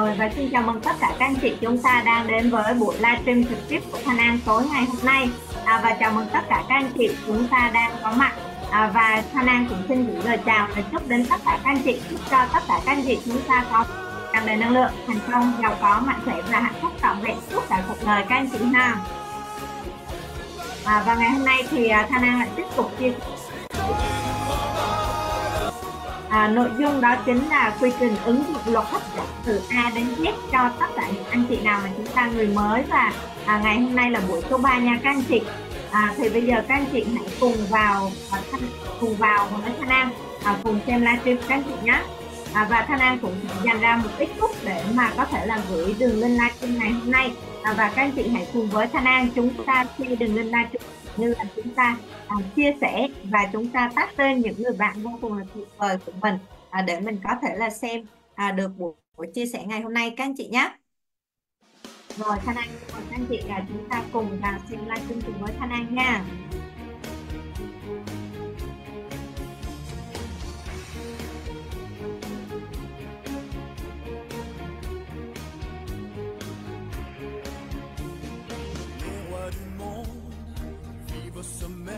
rồi và xin chào mừng tất cả các anh chị chúng ta đang đến với buổi livestream trực tiếp của Thanh An tối ngày hôm nay à, và chào mừng tất cả các anh chị chúng ta đang có mặt à, và Thanh An cũng xin gửi lời chào và chúc đến tất cả các anh chị chúc cho tất cả các anh chị chúng ta có càng đầy năng lượng thành công giàu có mạnh khỏe và hạnh phúc trọn vẹn suốt cả cuộc đời các anh chị ha à, và ngày hôm nay thì à, Thanh An lại tiếp tục chia sẻ à, nội dung đó chính là quy trình ứng dụng luật hấp dẫn từ A đến Z cho tất cả những anh chị nào mà chúng ta người mới và à, ngày hôm nay là buổi số 3 nha các anh chị à, thì bây giờ các anh chị hãy cùng vào à, cùng vào với Thanh An à, cùng xem livestream các anh chị nhé à, và Thanh An cũng dành ra một ít phút để mà có thể là gửi đường link livestream ngày hôm nay à, và các anh chị hãy cùng với Thanh An chúng ta share đường link livestream như là chúng ta à, chia sẻ và chúng ta tag tên những người bạn vô cùng là tuyệt vời của mình à, để mình có thể là xem à, được buổi, buổi chia sẻ ngày hôm nay các anh chị nhé rồi Thanh An, các anh chị là chúng ta cùng vào xem livestream cùng với Thanh An nha. mais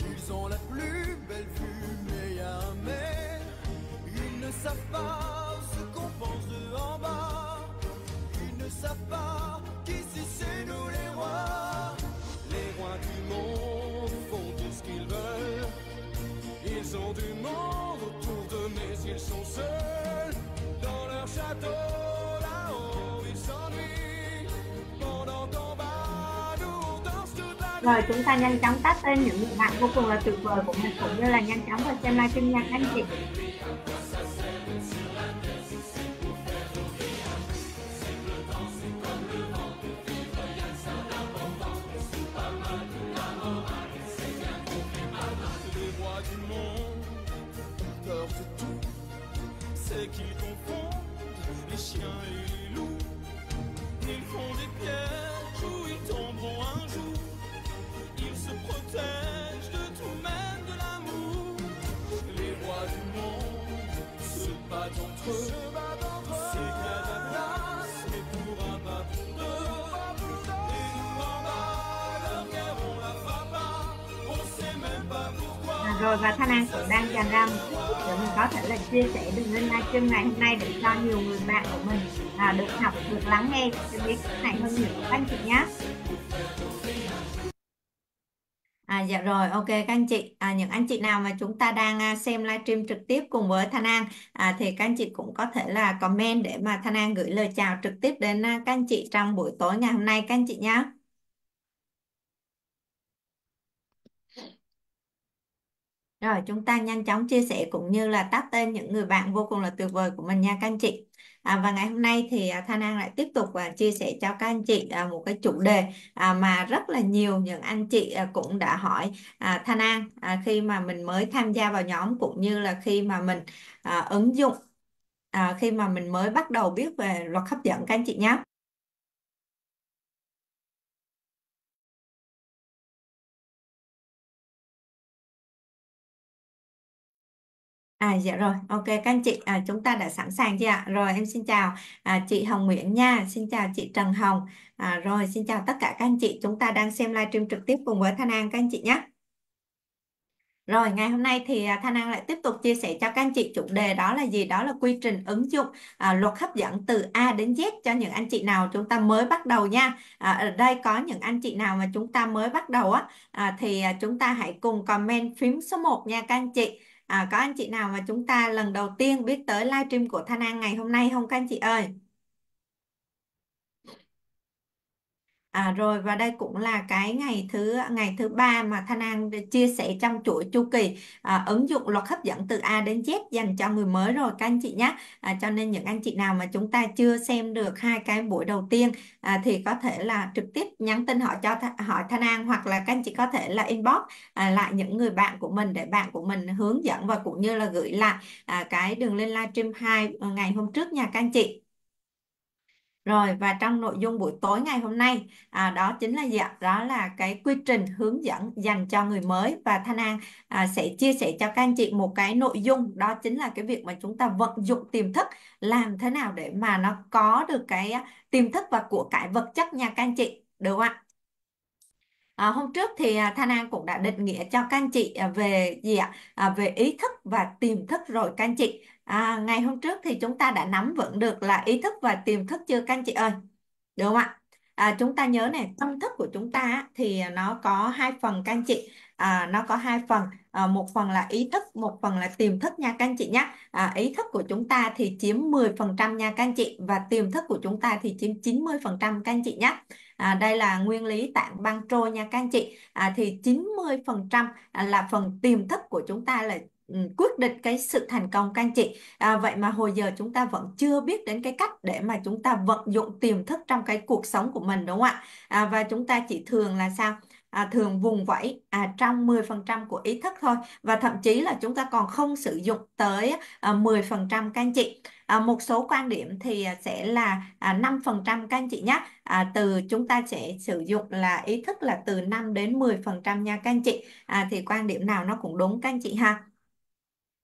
ils ont la plus belle vue. Rồi chúng ta nhanh chóng tắt tên những người bạn vô cùng là tuyệt vời của mình cũng như là nhanh chóng vào xem livestream nha anh chị. chương ngày hôm nay để cho nhiều người bạn của mình à, được học được lắng nghe được biết này hơn nhiều các anh chị nhé À, dạ rồi, ok các anh chị. À, những anh chị nào mà chúng ta đang à, xem livestream trực tiếp cùng với Thanh An à, thì các anh chị cũng có thể là comment để mà Thanh An gửi lời chào trực tiếp đến à, các anh chị trong buổi tối ngày hôm nay các anh chị nhé. Rồi chúng ta nhanh chóng chia sẻ cũng như là tag tên những người bạn vô cùng là tuyệt vời của mình nha các anh chị. À, và ngày hôm nay thì à, Thanh An lại tiếp tục và chia sẻ cho các anh chị à, một cái chủ đề à, mà rất là nhiều những anh chị cũng đã hỏi Thanh An khi mà mình mới tham gia vào nhóm cũng như là khi mà mình ứng dụng khi mà mình mới bắt đầu biết về luật hấp dẫn các anh chị nhé. À dạ rồi, ok các anh chị, à, chúng ta đã sẵn sàng chưa ạ? Rồi em xin chào à, chị Hồng Nguyễn nha, xin chào chị Trần Hồng, à, rồi xin chào tất cả các anh chị, chúng ta đang xem livestream trực tiếp cùng với Thanh An các anh chị nhé. Rồi, ngày hôm nay thì à, Thanh An lại tiếp tục chia sẻ cho các anh chị chủ đề đó là gì? Đó là quy trình ứng dụng à, luật hấp dẫn từ A đến Z cho những anh chị nào chúng ta mới bắt đầu nha. À, ở đây có những anh chị nào mà chúng ta mới bắt đầu á à, thì à, chúng ta hãy cùng comment phím số 1 nha các anh chị à, có anh chị nào mà chúng ta lần đầu tiên biết tới livestream của Thanh An ngày hôm nay không các anh chị ơi À, rồi và đây cũng là cái ngày thứ ngày thứ ba mà Thanh An chia sẻ trong chuỗi chu kỳ à, ứng dụng luật hấp dẫn từ A đến Z dành cho người mới rồi các anh chị nhé. À, cho nên những anh chị nào mà chúng ta chưa xem được hai cái buổi đầu tiên à, thì có thể là trực tiếp nhắn tin hỏi cho hỏi Thanh An hoặc là các anh chị có thể là inbox à, lại những người bạn của mình để bạn của mình hướng dẫn và cũng như là gửi lại à, cái đường link livestream hai ờ, ngày hôm trước nha các anh chị. Rồi và trong nội dung buổi tối ngày hôm nay à, đó chính là dạ, đó là cái quy trình hướng dẫn dành cho người mới và Thanh An à, sẽ chia sẻ cho các anh chị một cái nội dung đó chính là cái việc mà chúng ta vận dụng tiềm thức làm thế nào để mà nó có được cái à, tiềm thức và của cải vật chất nha các anh chị được không ạ? À, hôm trước thì à, Thanh An cũng đã định nghĩa cho các anh chị à, về gì ạ? À, về ý thức và tiềm thức rồi các anh chị à, ngày hôm trước thì chúng ta đã nắm vững được là ý thức và tiềm thức chưa các anh chị ơi đúng không ạ à, chúng ta nhớ này tâm thức của chúng ta thì nó có hai phần các anh chị à, nó có hai phần à, một phần là ý thức một phần là tiềm thức nha các anh chị nhé à, ý thức của chúng ta thì chiếm 10% nha các anh chị và tiềm thức của chúng ta thì chiếm 90% các anh chị nhé À, đây là nguyên lý tạng băng trôi nha các anh chị. À, thì 90% là phần tiềm thức của chúng ta là Ừ, quyết định cái sự thành công các anh chị à, vậy mà hồi giờ chúng ta vẫn chưa biết đến cái cách để mà chúng ta vận dụng tiềm thức trong cái cuộc sống của mình đúng không ạ à, và chúng ta chỉ thường là sao à, thường vùng vẫy à, trong 10% của ý thức thôi và thậm chí là chúng ta còn không sử dụng tới à, 10% các anh chị à, một số quan điểm thì à, sẽ là à, 5% các anh chị nhé à, từ chúng ta sẽ sử dụng là ý thức là từ 5 đến 10% nha các anh chị à, thì quan điểm nào nó cũng đúng các anh chị ha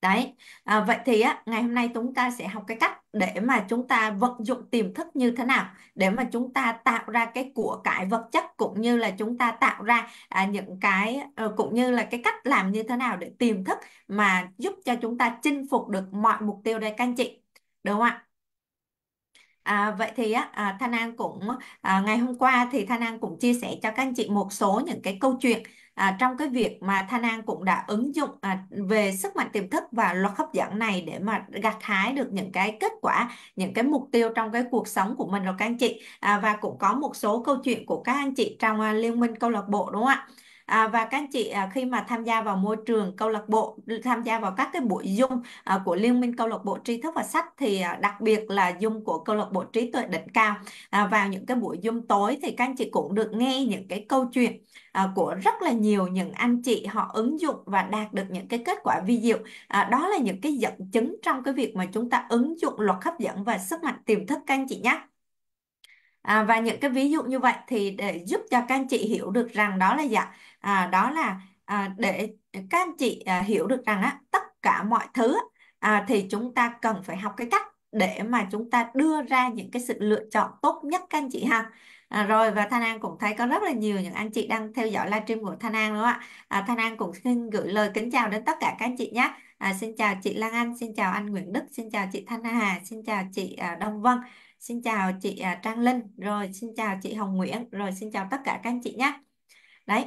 Đấy. À, vậy thì á, ngày hôm nay chúng ta sẽ học cái cách để mà chúng ta vận dụng tiềm thức như thế nào để mà chúng ta tạo ra cái của cải vật chất cũng như là chúng ta tạo ra à, những cái ờ, cũng như là cái cách làm như thế nào để tiềm thức mà giúp cho chúng ta chinh phục được mọi mục tiêu đây các anh chị. đúng không ạ? À, vậy thì á, à, Thanh An cũng à, ngày hôm qua thì Thanh An cũng chia sẻ cho các anh chị một số những cái câu chuyện à, trong cái việc mà Thanh An cũng đã ứng dụng à, về sức mạnh tiềm thức và luật hấp dẫn này để mà gặt hái được những cái kết quả những cái mục tiêu trong cái cuộc sống của mình rồi các anh chị à, và cũng có một số câu chuyện của các anh chị trong à, liên minh câu lạc bộ đúng không ạ à, và các anh chị à, khi mà tham gia vào môi trường câu lạc bộ tham gia vào các cái buổi dung à, của liên minh câu lạc bộ tri thức và sách thì à, đặc biệt là dung của câu lạc bộ trí tuệ đỉnh cao à, vào những cái buổi dung tối thì các anh chị cũng được nghe những cái câu chuyện à, của rất là nhiều những anh chị họ ứng dụng và đạt được những cái kết quả vi diệu à, đó là những cái dẫn chứng trong cái việc mà chúng ta ứng dụng luật hấp dẫn và sức mạnh tiềm thức các anh chị nhé À, và những cái ví dụ như vậy thì để giúp cho các anh chị hiểu được rằng đó là dạ à, đó là à, để các anh chị à, hiểu được rằng á, tất cả mọi thứ à, thì chúng ta cần phải học cái cách để mà chúng ta đưa ra những cái sự lựa chọn tốt nhất các anh chị ha à, rồi và Thanh An cũng thấy có rất là nhiều những anh chị đang theo dõi livestream của Thanh An đúng không ạ à, Thanh An cũng xin gửi lời kính chào đến tất cả các anh chị nhé à, xin chào chị Lan Anh xin chào anh Nguyễn Đức xin chào chị Thanh Hà xin chào chị à, Đông Vân xin chào chị à, Trang Linh rồi xin chào chị Hồng Nguyễn rồi xin chào tất cả các anh chị nhé đấy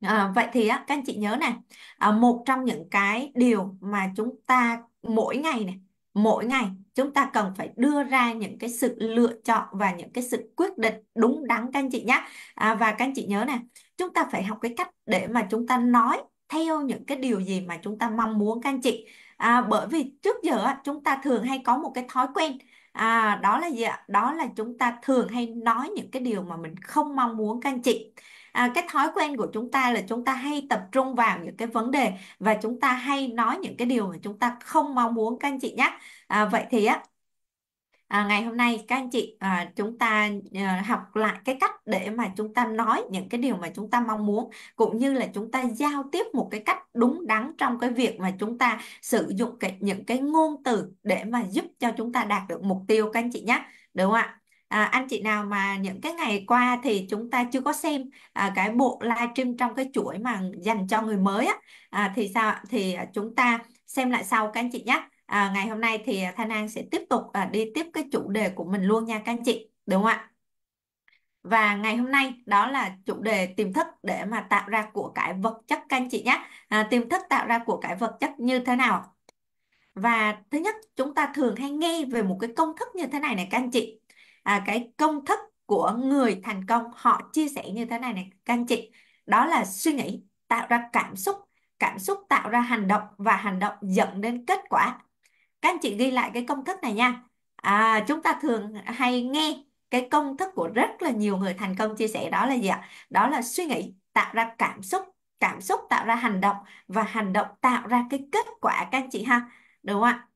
À, vậy thì á, các anh chị nhớ này, à, một trong những cái điều mà chúng ta mỗi ngày này, mỗi ngày chúng ta cần phải đưa ra những cái sự lựa chọn và những cái sự quyết định đúng đắn các anh chị nhé. À, và các anh chị nhớ này, chúng ta phải học cái cách để mà chúng ta nói theo những cái điều gì mà chúng ta mong muốn các anh chị. À, bởi vì trước giờ á, chúng ta thường hay có một cái thói quen à, đó là gì ạ? Đó là chúng ta thường hay nói những cái điều mà mình không mong muốn các anh chị à, cái thói quen của chúng ta là chúng ta hay tập trung vào những cái vấn đề và chúng ta hay nói những cái điều mà chúng ta không mong muốn các anh chị nhé à, vậy thì á À, ngày hôm nay các anh chị à, chúng ta à, học lại cái cách để mà chúng ta nói những cái điều mà chúng ta mong muốn cũng như là chúng ta giao tiếp một cái cách đúng đắn trong cái việc mà chúng ta sử dụng cái, những cái ngôn từ để mà giúp cho chúng ta đạt được mục tiêu các anh chị nhé đúng không ạ à, anh chị nào mà những cái ngày qua thì chúng ta chưa có xem à, cái bộ livestream trong cái chuỗi mà dành cho người mới á à, thì sao thì à, chúng ta xem lại sau các anh chị nhé à, ngày hôm nay thì à, Thanh An sẽ tiếp tục à, đi tiếp cái chủ đề của mình luôn nha các anh chị đúng không ạ và ngày hôm nay đó là chủ đề tiềm thức để mà tạo ra của cải vật chất các anh chị nhé à, tiềm thức tạo ra của cải vật chất như thế nào và thứ nhất chúng ta thường hay nghe về một cái công thức như thế này này các anh chị à, cái công thức của người thành công họ chia sẻ như thế này này các anh chị đó là suy nghĩ tạo ra cảm xúc cảm xúc tạo ra hành động và hành động dẫn đến kết quả các anh chị ghi lại cái công thức này nha à, chúng ta thường hay nghe cái công thức của rất là nhiều người thành công chia sẻ đó là gì ạ đó là suy nghĩ tạo ra cảm xúc cảm xúc tạo ra hành động và hành động tạo ra cái kết quả các anh chị ha đúng không ạ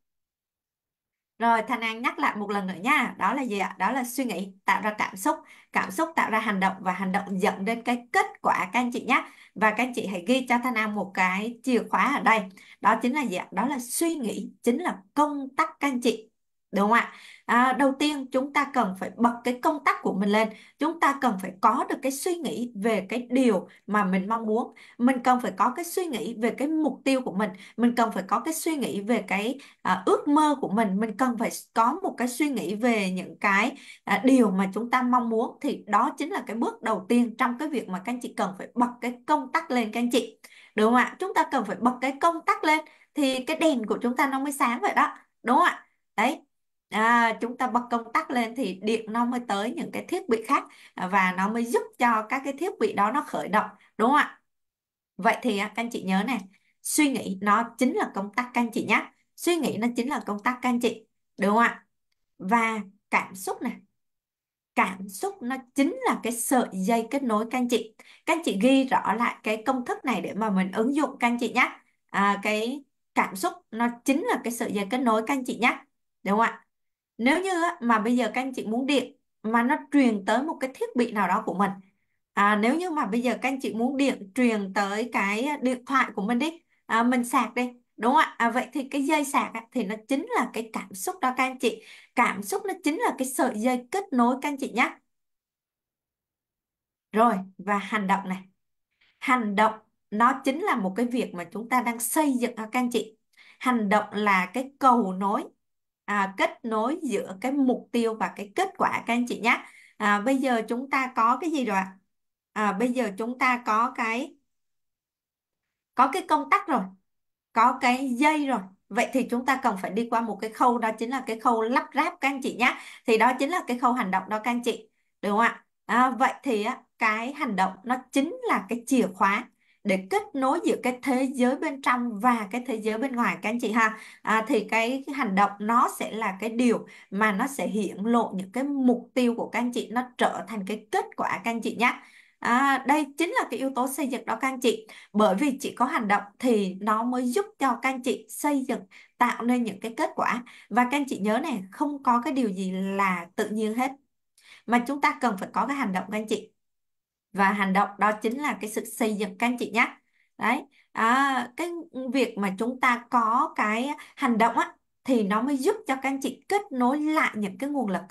rồi Thanh An nhắc lại một lần nữa nha, đó là gì ạ? Đó là suy nghĩ tạo ra cảm xúc, cảm xúc tạo ra hành động và hành động dẫn đến cái kết quả các anh chị nhé. Và các anh chị hãy ghi cho Thanh An một cái chìa khóa ở đây. Đó chính là gì ạ? Đó là suy nghĩ chính là công tắc các anh chị. Đúng không ạ? à, đầu tiên chúng ta cần phải bật cái công tắc của mình lên chúng ta cần phải có được cái suy nghĩ về cái điều mà mình mong muốn mình cần phải có cái suy nghĩ về cái mục tiêu của mình mình cần phải có cái suy nghĩ về cái à, ước mơ của mình mình cần phải có một cái suy nghĩ về những cái à, điều mà chúng ta mong muốn thì đó chính là cái bước đầu tiên trong cái việc mà các anh chị cần phải bật cái công tắc lên các anh chị đúng không ạ chúng ta cần phải bật cái công tắc lên thì cái đèn của chúng ta nó mới sáng vậy đó đúng không ạ đấy à, chúng ta bật công tắc lên thì điện nó mới tới những cái thiết bị khác à, và nó mới giúp cho các cái thiết bị đó nó khởi động đúng không ạ vậy thì à, các anh chị nhớ này suy nghĩ nó chính là công tắc các anh chị nhé suy nghĩ nó chính là công tắc các anh chị đúng không ạ và cảm xúc này cảm xúc nó chính là cái sợi dây kết nối các anh chị các anh chị ghi rõ lại cái công thức này để mà mình ứng dụng các anh chị nhé à, cái cảm xúc nó chính là cái sợi dây kết nối các anh chị nhé đúng không ạ nếu như mà bây giờ các anh chị muốn điện mà nó truyền tới một cái thiết bị nào đó của mình à, nếu như mà bây giờ các anh chị muốn điện truyền tới cái à, điện thoại của mình đi à, mình sạc đi đúng không ạ à, vậy thì cái dây sạc á, thì nó chính là cái cảm xúc đó các anh chị cảm xúc nó chính là cái sợi dây kết nối các anh chị nhé rồi và hành động này hành động nó chính là một cái việc mà chúng ta đang xây dựng các anh chị hành động là cái cầu nối à, kết nối giữa cái mục tiêu và cái kết quả các anh chị nhé à, bây giờ chúng ta có cái gì rồi ạ à, bây giờ chúng ta có cái có cái công tắc rồi có cái dây rồi vậy thì chúng ta cần phải đi qua một cái khâu đó chính là cái khâu lắp ráp các anh chị nhé thì đó chính là cái khâu hành động đó các anh chị đúng không ạ à, vậy thì á, cái hành động nó chính là cái chìa khóa để kết nối giữa cái thế giới bên trong và cái thế giới bên ngoài các anh chị ha à, thì cái, cái hành động nó sẽ là cái điều mà nó sẽ hiển lộ những cái mục tiêu của các anh chị nó trở thành cái kết quả các anh chị nhé À, đây chính là cái yếu tố xây dựng đó các anh chị bởi vì chỉ có hành động thì nó mới giúp cho các anh chị xây dựng tạo nên những cái kết quả và các anh chị nhớ này không có cái điều gì là tự nhiên hết mà chúng ta cần phải có cái hành động các anh chị và hành động đó chính là cái sự xây dựng các anh chị nhé đấy à, cái việc mà chúng ta có cái hành động á thì nó mới giúp cho các anh chị kết nối lại những cái nguồn lực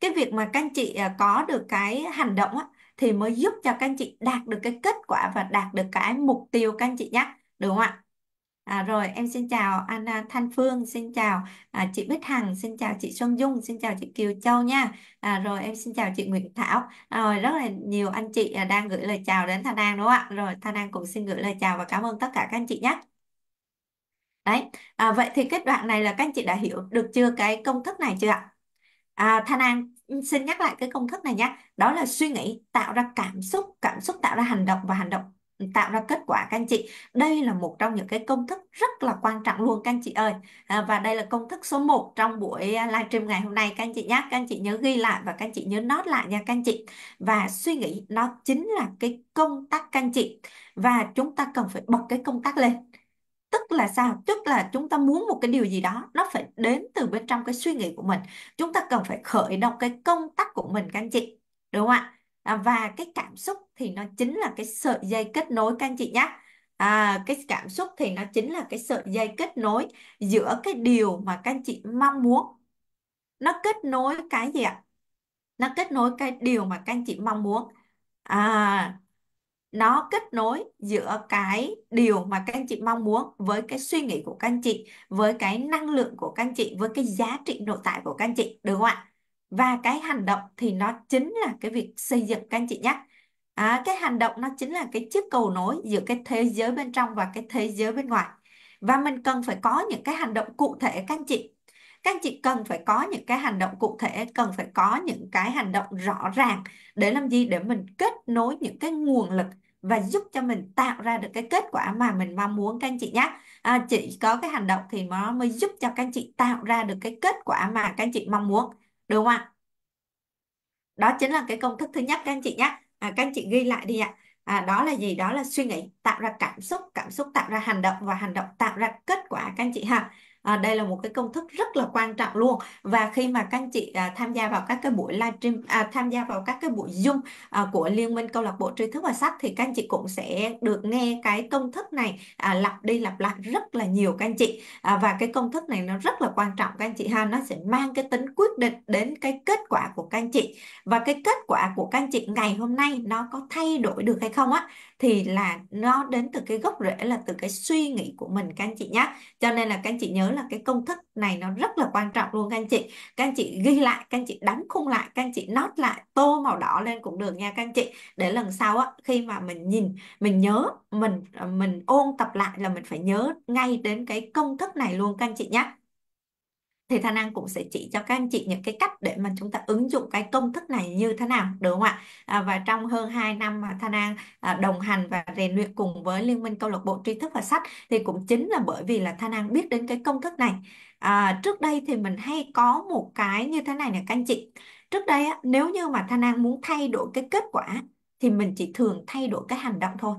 cái việc mà các anh chị à, có được cái hành động á thì mới giúp cho các anh chị đạt được cái kết quả và đạt được cái mục tiêu các anh chị nhé đúng không ạ À, rồi em xin chào anh à, Thanh Phương, xin chào à, chị Bích Hằng, xin chào chị Xuân Dung, xin chào chị Kiều Châu nha. À, rồi em xin chào chị Nguyễn Thảo. À, rồi rất là nhiều anh chị à, đang gửi lời chào đến Thanh An đúng không ạ? Rồi Thanh An cũng xin gửi lời chào và cảm ơn tất cả các anh chị nhé. Đấy, à, vậy thì kết đoạn này là các anh chị đã hiểu được chưa cái công thức này chưa ạ? À, Thanh An ừ, xin nhắc lại cái công thức này nhé. Đó là suy nghĩ tạo ra cảm xúc, cảm xúc tạo ra hành động và hành động tạo ra kết quả các anh chị đây là một trong những cái công thức rất là quan trọng luôn các anh chị ơi à, và đây là công thức số 1 trong buổi à, livestream ngày hôm nay các anh chị nhé các anh chị nhớ ghi lại và các anh chị nhớ nốt lại nha các anh chị và suy nghĩ nó chính là cái công tác các anh chị và chúng ta cần phải bật cái công tác lên tức là sao tức là chúng ta muốn một cái điều gì đó nó phải đến từ bên trong cái suy nghĩ của mình chúng ta cần phải khởi động cái công tác của mình các anh chị đúng không ạ à, và cái cảm xúc thì nó chính là cái sợi dây kết nối các anh chị nhé à, cái cảm xúc thì nó chính là cái sợi dây kết nối giữa cái điều mà các anh chị mong muốn nó kết nối cái gì ạ nó kết nối cái điều mà các anh chị mong muốn à nó kết nối giữa cái điều mà các anh chị mong muốn với cái suy nghĩ của các anh chị với cái năng lượng của các anh chị với cái giá trị nội tại của các anh chị được không ạ và cái hành động thì nó chính là cái việc xây dựng các anh chị nhé à, cái hành động nó chính là cái chiếc cầu nối giữa cái thế giới bên trong và cái thế giới bên ngoài và mình cần phải có những cái hành động cụ thể các anh chị các anh chị cần phải có những cái hành động cụ thể cần phải có những cái hành động rõ ràng để làm gì để mình kết nối những cái nguồn lực và giúp cho mình tạo ra được cái kết quả mà mình mong muốn các anh chị nhé à, chỉ có cái hành động thì nó mới giúp cho các anh chị tạo ra được cái kết quả mà các anh chị mong muốn đúng không ạ đó chính là cái công thức thứ nhất các anh chị nhé à, các anh chị ghi lại đi ạ à, đó là gì đó là suy nghĩ tạo ra cảm xúc cảm xúc tạo ra hành động và hành động tạo ra kết quả các anh chị ha à, đây là một cái công thức rất là quan trọng luôn và khi mà các anh chị à, tham gia vào các cái buổi livestream à, tham gia vào các cái buổi zoom à, của liên minh câu lạc bộ tri thức và sách thì các anh chị cũng sẽ được nghe cái công thức này à, lặp đi lặp lại rất là nhiều các anh chị à, và cái công thức này nó rất là quan trọng các anh chị ha nó sẽ mang cái tính quyết định đến cái kết quả của các anh chị và cái kết quả của các anh chị ngày hôm nay nó có thay đổi được hay không á thì là nó đến từ cái gốc rễ là từ cái suy nghĩ của mình các anh chị nhé cho nên là các anh chị nhớ là cái công thức này nó rất là quan trọng luôn các anh chị các anh chị ghi lại các anh chị đánh khung lại các anh chị nót lại tô màu đỏ lên cũng được nha các anh chị để lần sau á khi mà mình nhìn mình nhớ mình mình ôn tập lại là mình phải nhớ ngay đến cái công thức này luôn các anh chị nhé thì Thanh An cũng sẽ chỉ cho các anh chị những cái cách để mà chúng ta ứng dụng cái công thức này như thế nào đúng không ạ à, và trong hơn 2 năm mà Thanh An à, đồng hành và rèn luyện cùng với Liên minh câu lạc bộ tri thức và sách thì cũng chính là bởi vì là Thanh An biết đến cái công thức này à, trước đây thì mình hay có một cái như thế này nè các anh chị trước đây á, nếu như mà Thanh An muốn thay đổi cái kết quả thì mình chỉ thường thay đổi cái hành động thôi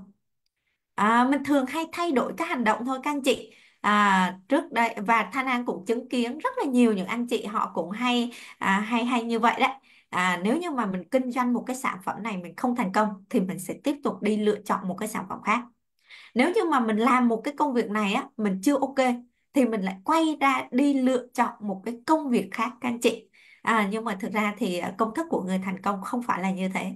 à, mình thường hay thay đổi cái hành động thôi các anh chị à, trước đây và Thanh An cũng chứng kiến rất là nhiều những anh chị họ cũng hay à, hay hay như vậy đấy à, nếu như mà mình kinh doanh một cái sản phẩm này mình không thành công thì mình sẽ tiếp tục đi lựa chọn một cái sản phẩm khác nếu như mà mình làm một cái công việc này á mình chưa ok thì mình lại quay ra đi lựa chọn một cái công việc khác các anh chị à, nhưng mà thực ra thì à, công thức của người thành công không phải là như thế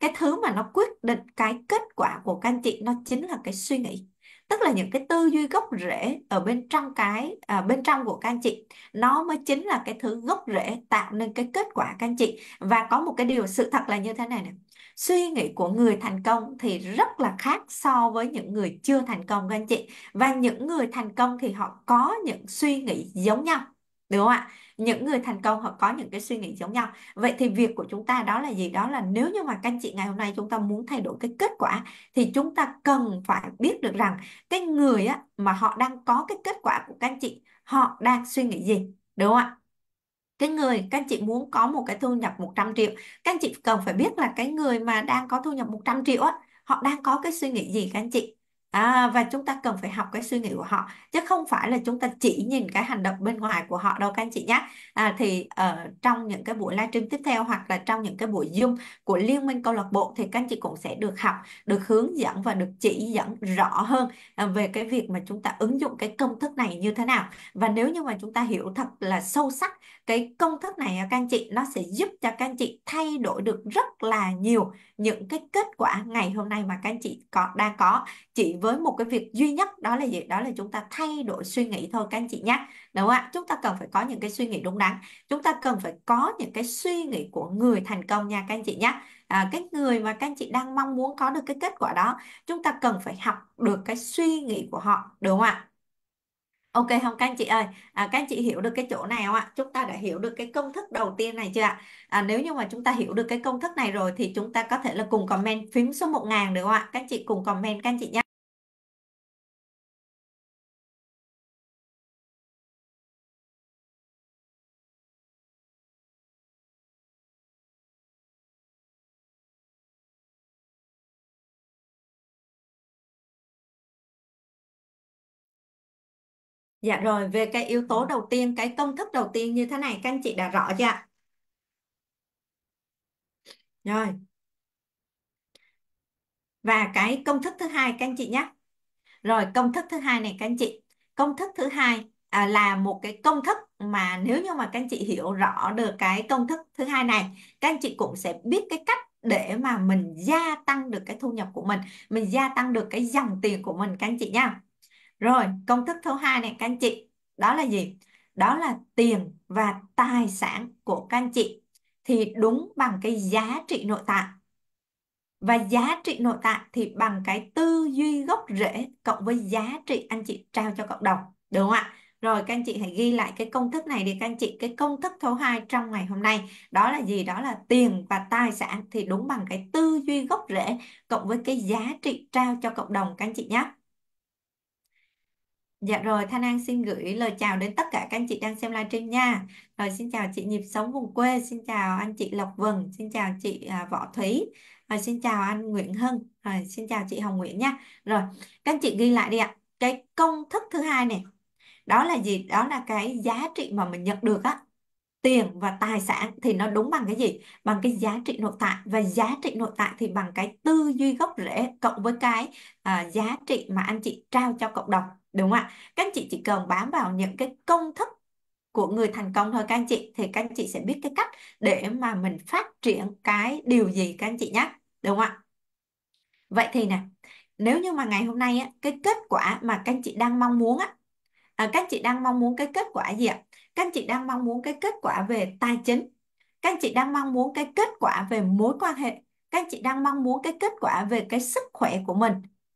cái thứ mà nó quyết định cái kết quả của các anh chị nó chính là cái suy nghĩ tức là những cái tư duy gốc rễ ở bên trong cái à, bên trong của các anh chị nó mới chính là cái thứ gốc rễ tạo nên cái kết quả các anh chị và có một cái điều sự thật là như thế này này suy nghĩ của người thành công thì rất là khác so với những người chưa thành công các anh chị và những người thành công thì họ có những suy nghĩ giống nhau đúng không ạ những người thành công họ có những cái suy nghĩ giống nhau vậy thì việc của chúng ta đó là gì đó là nếu như mà các anh chị ngày hôm nay chúng ta muốn thay đổi cái kết quả thì chúng ta cần phải biết được rằng cái người á, mà họ đang có cái kết quả của các anh chị họ đang suy nghĩ gì đúng không ạ cái người các anh chị muốn có một cái thu nhập 100 triệu các anh chị cần phải biết là cái người mà đang có thu nhập 100 triệu á họ đang có cái suy nghĩ gì các anh chị À, và chúng ta cần phải học cái suy nghĩ của họ chứ không phải là chúng ta chỉ nhìn cái hành động bên ngoài của họ đâu các anh chị nhé à, thì ở ờ, trong những cái buổi livestream tiếp theo hoặc là trong những cái buổi Zoom của Liên minh câu lạc bộ thì các anh chị cũng sẽ được học được hướng dẫn và được chỉ dẫn rõ hơn à, về cái việc mà chúng ta ứng dụng cái công thức này như thế nào và nếu như mà chúng ta hiểu thật là sâu sắc cái công thức này các anh chị nó sẽ giúp cho các anh chị thay đổi được rất là nhiều những cái kết quả ngày hôm nay mà các anh chị có đang có chỉ với một cái việc duy nhất đó là gì đó là chúng ta thay đổi suy nghĩ thôi các anh chị nhé đúng không ạ chúng ta cần phải có những cái suy nghĩ đúng đắn chúng ta cần phải có những cái suy nghĩ của người thành công nha các anh chị nhé à, cái người mà các anh chị đang mong muốn có được cái kết quả đó chúng ta cần phải học được cái suy nghĩ của họ đúng không ạ Ok không các anh chị ơi, à, các anh chị hiểu được cái chỗ này không ạ? Chúng ta đã hiểu được cái công thức đầu tiên này chưa ạ? À, nếu như mà chúng ta hiểu được cái công thức này rồi thì chúng ta có thể là cùng comment phím số 1000 được không ạ? Các anh chị cùng comment các anh chị nhé. Dạ rồi, về cái yếu tố đầu tiên, cái công thức đầu tiên như thế này các anh chị đã rõ chưa ạ? Rồi. Và cái công thức thứ hai các anh chị nhé. Rồi công thức thứ hai này các anh chị. Công thức thứ hai à, là một cái công thức mà nếu như mà các anh chị hiểu rõ được cái công thức thứ hai này, các anh chị cũng sẽ biết cái cách để mà mình gia tăng được cái thu nhập của mình, mình gia tăng được cái dòng tiền của mình các anh chị nhá. Rồi, công thức thứ hai này các anh chị, đó là gì? Đó là tiền và tài sản của các anh chị thì đúng bằng cái giá trị nội tại. Và giá trị nội tại thì bằng cái tư duy gốc rễ cộng với giá trị anh chị trao cho cộng đồng. Đúng không ạ? Rồi các anh chị hãy ghi lại cái công thức này đi các anh chị cái công thức thứ hai trong ngày hôm nay đó là gì? Đó là tiền và tài sản thì đúng bằng cái tư duy gốc rễ cộng với cái giá trị trao cho cộng đồng các anh chị nhé. Dạ rồi, Thanh An xin gửi lời chào đến tất cả các anh chị đang xem livestream nha. Rồi xin chào chị Nhịp Sống Vùng Quê, xin chào anh chị Lộc Vân, xin chào chị à, Võ Thúy, rồi xin chào anh Nguyễn Hưng, rồi xin chào chị Hồng Nguyễn nha. Rồi, các anh chị ghi lại đi ạ. Cái công thức thứ hai này, đó là gì? Đó là cái giá trị mà mình nhận được á. Tiền và tài sản thì nó đúng bằng cái gì? Bằng cái giá trị nội tại và giá trị nội tại thì bằng cái tư duy gốc rễ cộng với cái à, giá trị mà anh chị trao cho cộng đồng đúng ạ các anh chị chỉ cần bám vào những cái công thức của người thành công thôi các anh chị thì các anh chị sẽ biết cái cách để mà mình phát triển cái điều gì các anh chị nhé đúng không ạ vậy thì nè nếu như mà ngày hôm nay á, cái kết quả mà các anh chị đang mong muốn á à, các anh chị đang mong muốn cái kết quả gì ạ các anh chị đang mong muốn cái kết quả về tài chính các anh chị đang mong muốn cái kết quả về mối quan hệ các anh chị đang mong muốn cái kết quả về cái sức khỏe của mình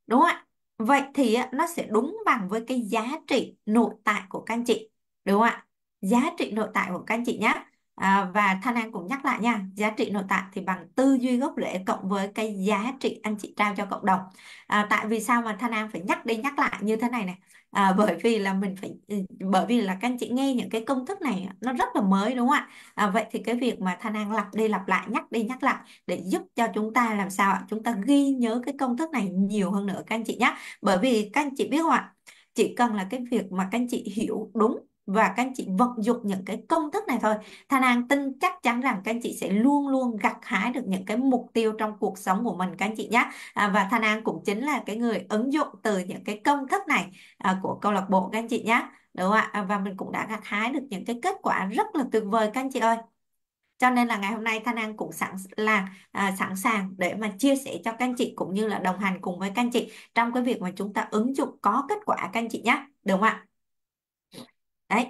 đúng không ạ Vậy thì nó sẽ đúng bằng với cái giá trị nội tại của các anh chị. Đúng không ạ? Giá trị nội tại của các anh chị nhé. À, và Thanh An cũng nhắc lại nha, giá trị nội tại thì bằng tư duy gốc rễ cộng với cái giá trị anh chị trao cho cộng đồng. À, tại vì sao mà Thanh An phải nhắc đi nhắc lại như thế này này? à, bởi vì là mình phải ừ, bởi vì là các anh chị nghe những cái công thức này nó rất là mới đúng không ạ à, vậy thì cái việc mà Thanh An lặp đi lặp lại nhắc đi nhắc lại để giúp cho chúng ta làm sao ạ chúng ta ghi nhớ cái công thức này nhiều hơn nữa các anh chị nhé bởi vì các anh chị biết không ạ chỉ cần là cái việc mà các anh chị hiểu đúng và các anh chị vận dụng những cái công thức này thôi Thanh An tin chắc chắn rằng các anh chị sẽ luôn luôn gặt hái được những cái mục tiêu trong cuộc sống của mình các anh chị nhé à, và Thanh An cũng chính là cái người ứng dụng từ những cái công thức này à, của câu lạc bộ các anh chị nhé đúng không ạ à, và mình cũng đã gặt hái được những cái kết quả rất là tuyệt vời các anh chị ơi cho nên là ngày hôm nay Thanh An cũng sẵn là à, sẵn sàng để mà chia sẻ cho các anh chị cũng như là đồng hành cùng với các anh chị trong cái việc mà chúng ta ứng dụng có kết quả các anh chị nhé đúng không ạ đấy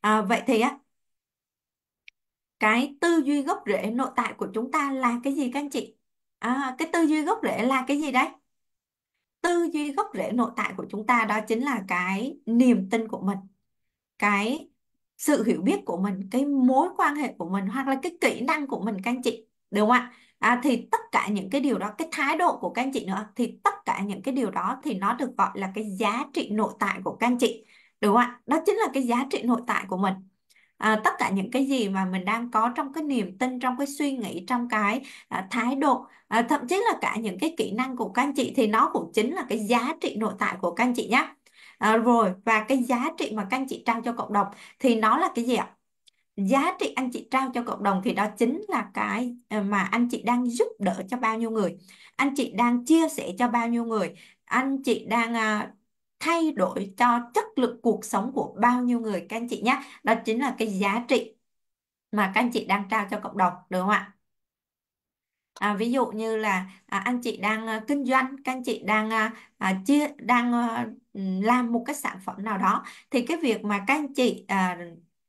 à, vậy thì á cái tư duy gốc rễ nội tại của chúng ta là cái gì các anh chị à, cái tư duy gốc rễ là cái gì đấy tư duy gốc rễ nội tại của chúng ta đó chính là cái niềm tin của mình cái sự hiểu biết của mình cái mối quan hệ của mình hoặc là cái kỹ năng của mình các anh chị đúng không ạ à, thì tất cả những cái điều đó cái thái độ của các anh chị nữa thì tất cả những cái điều đó thì nó được gọi là cái giá trị nội tại của các anh chị đúng không ạ đó chính là cái giá trị nội tại của mình à, tất cả những cái gì mà mình đang có trong cái niềm tin trong cái suy nghĩ trong cái à, thái độ à, thậm chí là cả những cái kỹ năng của các anh chị thì nó cũng chính là cái giá trị nội tại của các anh chị nhé à, rồi và cái giá trị mà các anh chị trao cho cộng đồng thì nó là cái gì ạ giá trị anh chị trao cho cộng đồng thì đó chính là cái à, mà anh chị đang giúp đỡ cho bao nhiêu người anh chị đang chia sẻ cho bao nhiêu người anh chị đang à, thay đổi cho chất lượng cuộc sống của bao nhiêu người các anh chị nhé đó chính là cái giá trị mà các anh chị đang trao cho cộng đồng đúng không ạ à, ví dụ như là à, anh chị đang à, kinh doanh các anh chị đang à, à chia đang à, ừ, làm một cái sản phẩm nào đó thì cái việc mà các anh chị à,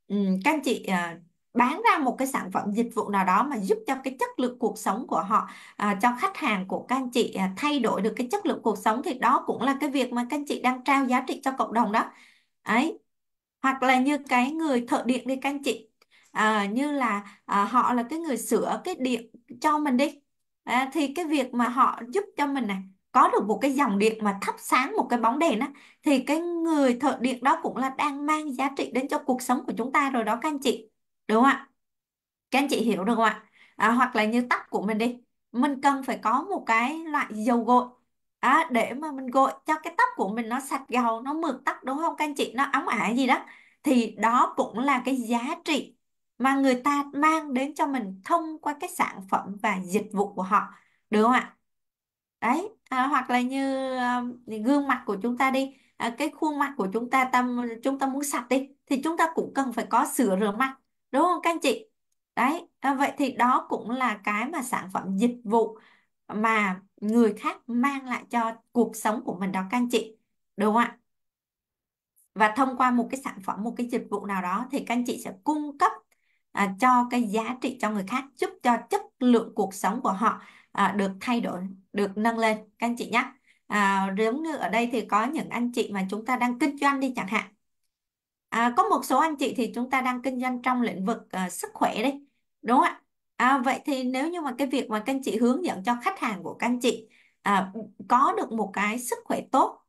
ừ, các anh chị à, bán ra một cái sản phẩm dịch vụ nào đó mà giúp cho cái chất lượng cuộc sống của họ à, cho khách hàng của các anh chị à, thay đổi được cái chất lượng cuộc sống thì đó cũng là cái việc mà các anh chị đang trao giá trị cho cộng đồng đó ấy hoặc là như cái người thợ điện đi các anh chị à, như là à, họ là cái người sửa cái điện cho mình đi à, thì cái việc mà họ giúp cho mình này có được một cái dòng điện mà thắp sáng một cái bóng đèn á thì cái người thợ điện đó cũng là đang mang giá trị đến cho cuộc sống của chúng ta rồi đó các anh chị đúng không ạ các anh chị hiểu được không ạ à, hoặc là như tóc của mình đi mình cần phải có một cái loại dầu gội à, để mà mình gội cho cái tóc của mình nó sạch gầu nó mượt tóc đúng không các anh chị nó óng ả gì đó thì đó cũng là cái giá trị mà người ta mang đến cho mình thông qua cái sản phẩm và dịch vụ của họ đúng không ạ đấy à, hoặc là như à, gương mặt của chúng ta đi à, cái khuôn mặt của chúng ta tâm chúng ta muốn sạch đi thì chúng ta cũng cần phải có sữa rửa mặt đúng không các anh chị đấy à, vậy thì đó cũng là cái mà sản phẩm dịch vụ mà người khác mang lại cho cuộc sống của mình đó các anh chị đúng không ạ và thông qua một cái sản phẩm một cái dịch vụ nào đó thì các anh chị sẽ cung cấp à, cho cái giá trị cho người khác giúp cho chất lượng cuộc sống của họ à, được thay đổi được nâng lên các anh chị nhé à, giống như ở đây thì có những anh chị mà chúng ta đang kinh doanh đi chẳng hạn À, có một số anh chị thì chúng ta đang kinh doanh trong lĩnh vực à, sức khỏe đấy, đúng không ạ? À, vậy thì nếu như mà cái việc mà các anh chị hướng dẫn cho khách hàng của các anh chị à, có được một cái sức khỏe tốt,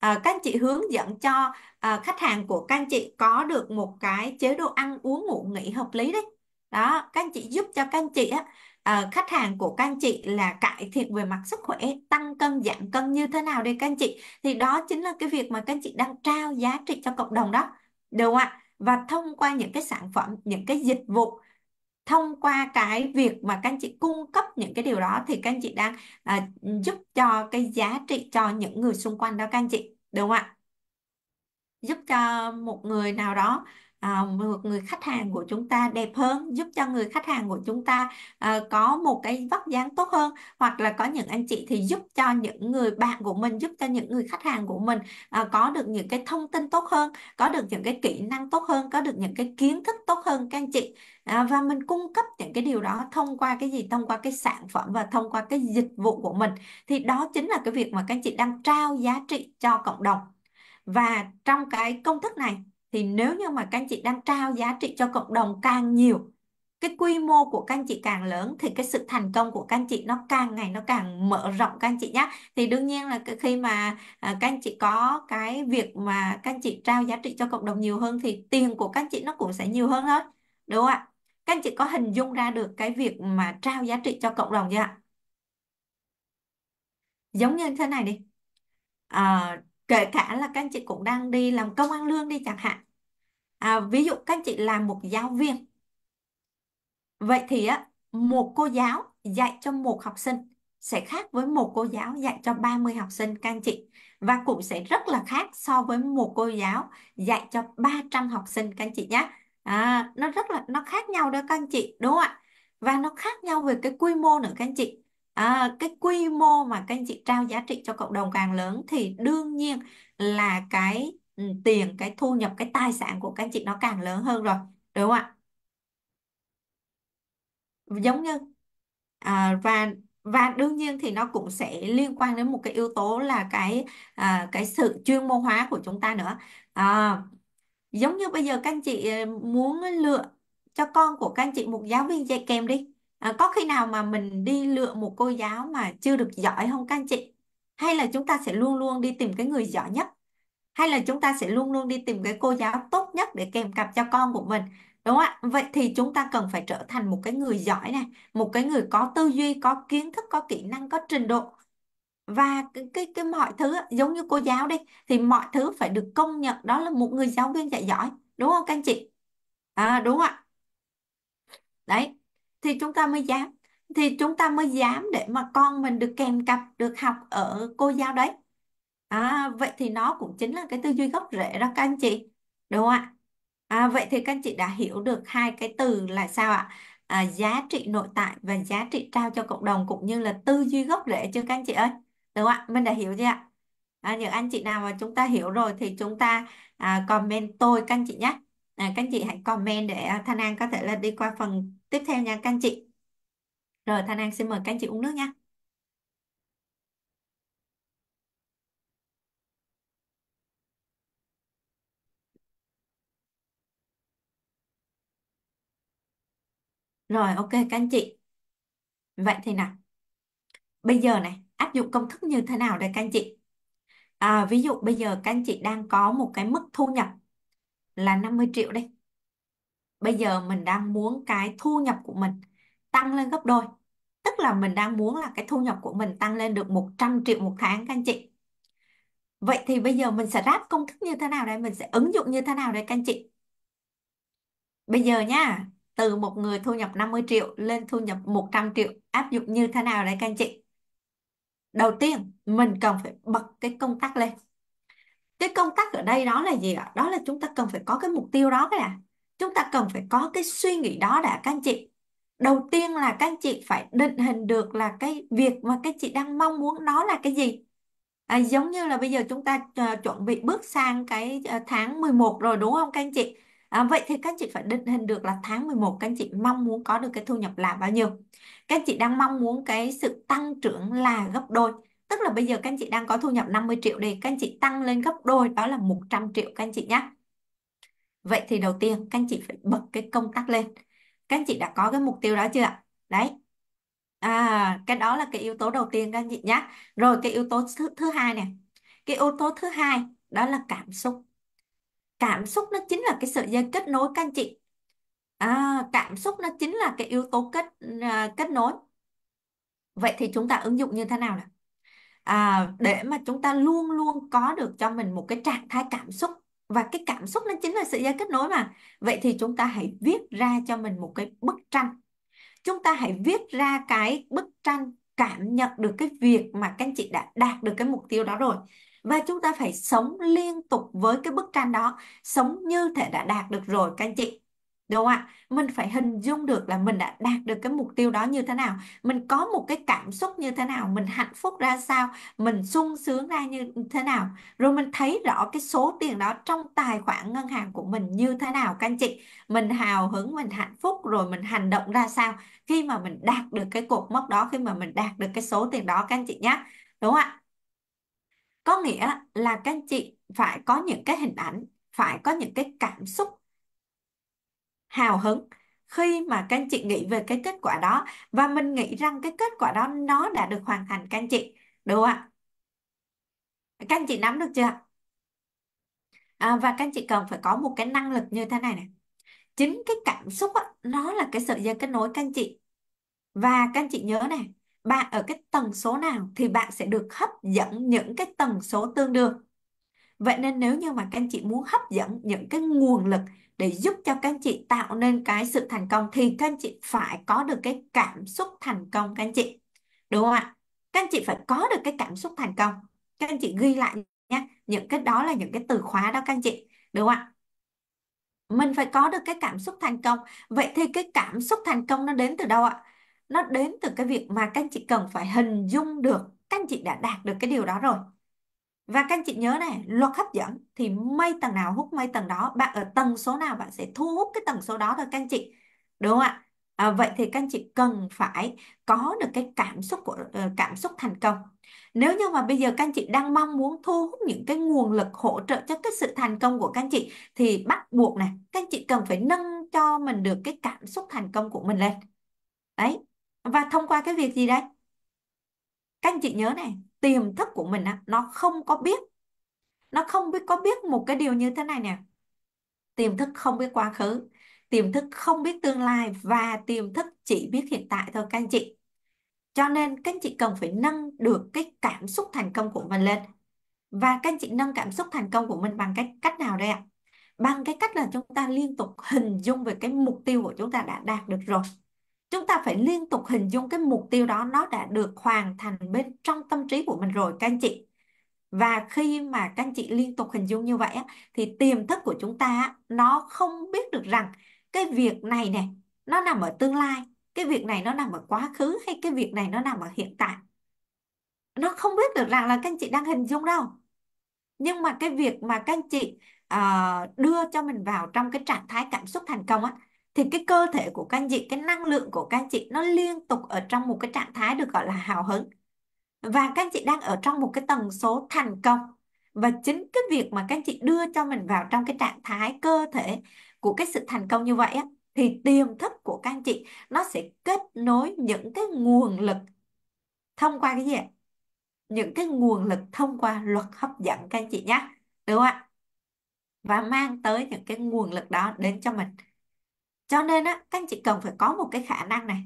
à, các anh chị hướng dẫn cho à, khách hàng của các anh chị có được một cái chế độ ăn uống ngủ nghỉ hợp lý đấy. Đó, các anh chị giúp cho các anh chị á, à, khách hàng của các anh chị là cải thiện về mặt sức khỏe, tăng cân, giảm cân như thế nào đây các anh chị? Thì đó chính là cái việc mà các anh chị đang trao giá trị cho cộng đồng đó đúng ạ và thông qua những cái sản phẩm những cái dịch vụ thông qua cái việc mà các anh chị cung cấp những cái điều đó thì các anh chị đang à, giúp cho cái giá trị cho những người xung quanh đó các anh chị đúng ạ giúp cho một người nào đó à, một người khách hàng của chúng ta đẹp hơn giúp cho người khách hàng của chúng ta à, có một cái vóc dáng tốt hơn hoặc là có những anh chị thì giúp cho những người bạn của mình giúp cho những người khách hàng của mình à, có được những cái thông tin tốt hơn có được những cái kỹ năng tốt hơn có được những cái kiến thức tốt hơn các anh chị à, và mình cung cấp những cái điều đó thông qua cái gì thông qua cái sản phẩm và thông qua cái dịch vụ của mình thì đó chính là cái việc mà các anh chị đang trao giá trị cho cộng đồng và trong cái công thức này thì nếu như mà các anh chị đang trao giá trị cho cộng đồng càng nhiều cái quy mô của các anh chị càng lớn thì cái sự thành công của các anh chị nó càng ngày nó càng mở rộng các anh chị nhé thì đương nhiên là khi mà à, các anh chị có cái việc mà các anh chị trao giá trị cho cộng đồng nhiều hơn thì tiền của các anh chị nó cũng sẽ nhiều hơn hết đúng không ạ các anh chị có hình dung ra được cái việc mà trao giá trị cho cộng đồng chưa ạ giống như thế này đi à, kể cả là các anh chị cũng đang đi làm công ăn lương đi chẳng hạn à, ví dụ các anh chị làm một giáo viên vậy thì á một cô giáo dạy cho một học sinh sẽ khác với một cô giáo dạy cho 30 học sinh các anh chị và cũng sẽ rất là khác so với một cô giáo dạy cho 300 học sinh các anh chị nhé à, nó rất là nó khác nhau đó các anh chị đúng không ạ và nó khác nhau về cái quy mô nữa các anh chị à, cái quy mô mà các anh chị trao giá trị cho cộng đồng càng lớn thì đương nhiên là cái ừ, tiền cái thu nhập cái tài sản của các anh chị nó càng lớn hơn rồi đúng không ạ giống như à, và và đương nhiên thì nó cũng sẽ liên quan đến một cái yếu tố là cái à, cái sự chuyên môn hóa của chúng ta nữa à, giống như bây giờ các anh chị ờ, muốn lựa cho con của các anh chị một giáo viên dạy kèm đi à, có khi nào mà mình đi lựa một cô giáo mà chưa được giỏi không các anh chị hay là chúng ta sẽ luôn luôn đi tìm cái người giỏi nhất hay là chúng ta sẽ luôn luôn đi tìm cái cô giáo tốt nhất để kèm cặp cho con của mình đúng không ạ vậy thì chúng ta cần phải trở thành một cái người giỏi này một cái người có tư duy có kiến thức có kỹ năng có trình độ và cái cái, cái mọi thứ giống như cô giáo đi thì mọi thứ phải được công nhận đó là một người giáo viên dạy giỏi đúng không các anh chị à đúng ạ đấy thì chúng ta mới dám thì chúng ta mới dám để mà con mình được kèm cặp được học ở cô giáo đấy à, vậy thì nó cũng chính là cái tư duy gốc rễ đó các anh chị đúng không ạ à, vậy thì các anh chị đã hiểu được hai cái từ là sao ạ à, giá trị nội tại và giá trị trao cho cộng đồng cũng như là tư duy gốc rễ chưa các anh chị ơi đúng không ạ mình đã hiểu chưa ạ à, những anh chị nào mà chúng ta hiểu rồi thì chúng ta à, comment tôi các anh chị nhé à, các anh chị hãy comment để à, Thanh An có thể là đi qua phần tiếp theo nha các anh chị rồi Thanh An xin mời các anh chị uống nước nha Rồi ok các anh chị. Vậy thì nào. Bây giờ này, áp dụng công thức như thế nào đây các anh chị? À, ví dụ bây giờ các anh chị đang có một cái mức thu nhập là 50 triệu đây bây giờ mình đang muốn cái thu nhập của mình tăng lên gấp đôi tức là mình đang muốn là cái thu nhập của mình tăng lên được 100 triệu một tháng các anh chị vậy thì bây giờ mình sẽ ráp công thức như thế nào đây mình sẽ ứng dụng như thế nào đây các anh chị bây giờ nha từ một người thu nhập 50 triệu lên thu nhập 100 triệu áp dụng như thế nào đây các anh chị đầu tiên mình cần phải bật cái công tắc lên cái công tắc ở đây đó là gì ạ đó là chúng ta cần phải có cái mục tiêu đó cái à chúng ta cần phải có cái suy nghĩ đó đã các anh chị đầu tiên là các anh chị phải định hình được là cái việc mà các chị đang mong muốn nó là cái gì à, giống như là bây giờ chúng ta uh, chuẩn bị bước sang cái uh, tháng 11 rồi đúng không các anh chị à, vậy thì các anh chị phải định hình được là tháng 11 các anh chị mong muốn có được cái thu nhập là bao nhiêu các anh chị đang mong muốn cái sự tăng trưởng là gấp đôi tức là bây giờ các anh chị đang có thu nhập 50 triệu đi các anh chị tăng lên gấp đôi đó là 100 triệu các anh chị nhé Vậy thì đầu tiên các anh chị phải bật cái công tắc lên. Các anh chị đã có cái mục tiêu đó chưa ạ? Đấy. À, cái đó là cái yếu tố đầu tiên các anh chị nhé. Rồi cái yếu tố thứ, thứ hai này Cái yếu tố thứ hai đó là cảm xúc. Cảm xúc nó chính là cái sợi dây kết nối các anh chị. À, cảm xúc nó chính là cái yếu tố kết à, kết nối. Vậy thì chúng ta ứng dụng như thế nào nào? À, để mà chúng ta luôn luôn có được cho mình một cái trạng thái cảm xúc và cái cảm xúc nó chính là sự dây kết nối mà vậy thì chúng ta hãy viết ra cho mình một cái bức tranh chúng ta hãy viết ra cái bức tranh cảm nhận được cái việc mà các anh chị đã đạt được cái mục tiêu đó rồi và chúng ta phải sống liên tục với cái bức tranh đó sống như thể đã đạt được rồi các anh chị đúng không ạ mình phải hình dung được là mình đã đạt được cái mục tiêu đó như thế nào mình có một cái cảm xúc như thế nào mình hạnh phúc ra sao mình sung sướng ra như thế nào rồi mình thấy rõ cái số tiền đó trong tài khoản ngân hàng của mình như thế nào các anh chị mình hào hứng mình hạnh phúc rồi mình hành động ra sao khi mà mình đạt được cái cột mốc đó khi mà mình đạt được cái số tiền đó các anh chị nhé đúng không ạ có nghĩa là các anh chị phải có những cái hình ảnh phải có những cái cảm xúc hào hứng khi mà các anh chị nghĩ về cái kết quả đó và mình nghĩ rằng cái kết quả đó nó đã được hoàn thành các anh chị đúng không ạ các anh chị nắm được chưa à, và các anh chị cần phải có một cái năng lực như thế này này chính cái cảm xúc á, nó là cái sợi dây kết nối các anh chị và các anh chị nhớ này bạn ở cái tần số nào thì bạn sẽ được hấp dẫn những cái tần số tương đương Vậy nên nếu như mà các anh chị muốn hấp dẫn những cái nguồn lực để giúp cho các anh chị tạo nên cái sự thành công thì các anh chị phải có được cái cảm xúc thành công các anh chị. Đúng không ạ? Các anh chị phải có được cái cảm xúc thành công. Các anh chị ghi lại nhé. Những cái đó là những cái từ khóa đó các anh chị. Đúng không ạ? Mình phải có được cái cảm xúc thành công. Vậy thì cái cảm xúc thành công nó đến từ đâu ạ? Nó đến từ cái việc mà các anh chị cần phải hình dung được các anh chị đã đạt được cái điều đó rồi và các anh chị nhớ này, luật hấp dẫn thì mây tầng nào hút mây tầng đó, bạn ở tầng số nào bạn sẽ thu hút cái tầng số đó thôi các anh chị. Đúng không ạ? À, vậy thì các anh chị cần phải có được cái cảm xúc của ờ, cảm xúc thành công. Nếu như mà bây giờ các anh chị đang mong muốn thu hút những cái nguồn lực hỗ trợ cho cái sự thành công của các anh chị thì bắt buộc này, các anh chị cần phải nâng cho mình được cái cảm xúc thành công của mình lên. Đấy. Và thông qua cái việc gì đấy? các anh chị nhớ này tiềm thức của mình á, nó không có biết nó không biết có biết một cái điều như thế này nè tiềm thức không biết quá khứ tiềm thức không biết tương lai và tiềm thức chỉ biết hiện tại thôi các anh chị cho nên các anh chị cần phải nâng được cái cảm xúc thành công của mình lên và các anh chị nâng cảm xúc thành công của mình bằng cách cách nào đây ạ bằng cái cách là chúng ta liên tục hình dung về cái mục tiêu của chúng ta đã đạt được rồi chúng ta phải liên tục hình dung cái mục tiêu đó nó đã được hoàn thành bên trong tâm trí của mình rồi các anh chị và khi mà các anh chị liên tục hình dung như vậy á, thì tiềm thức của chúng ta nó không biết được rằng cái việc này này nó nằm ở tương lai cái việc này nó nằm ở quá khứ hay cái việc này nó nằm ở hiện tại nó không biết được rằng là các anh chị đang hình dung đâu nhưng mà cái việc mà các anh chị uh, đưa cho mình vào trong cái trạng thái cảm xúc thành công á thì cái cơ thể của các anh chị cái năng lượng của các anh chị nó liên tục ở trong một cái trạng thái được gọi là hào hứng và các anh chị đang ở trong một cái tần số thành công và chính cái việc mà các anh chị đưa cho mình vào trong cái trạng thái cơ thể của cái sự thành công như vậy á, thì tiềm thức của các anh chị nó sẽ kết nối những cái nguồn lực thông qua cái gì ạ? Những cái nguồn lực thông qua luật hấp dẫn các anh chị nhé. đúng không ạ? Và mang tới những cái nguồn lực đó đến cho mình cho nên á các anh chị cần phải có một cái khả năng này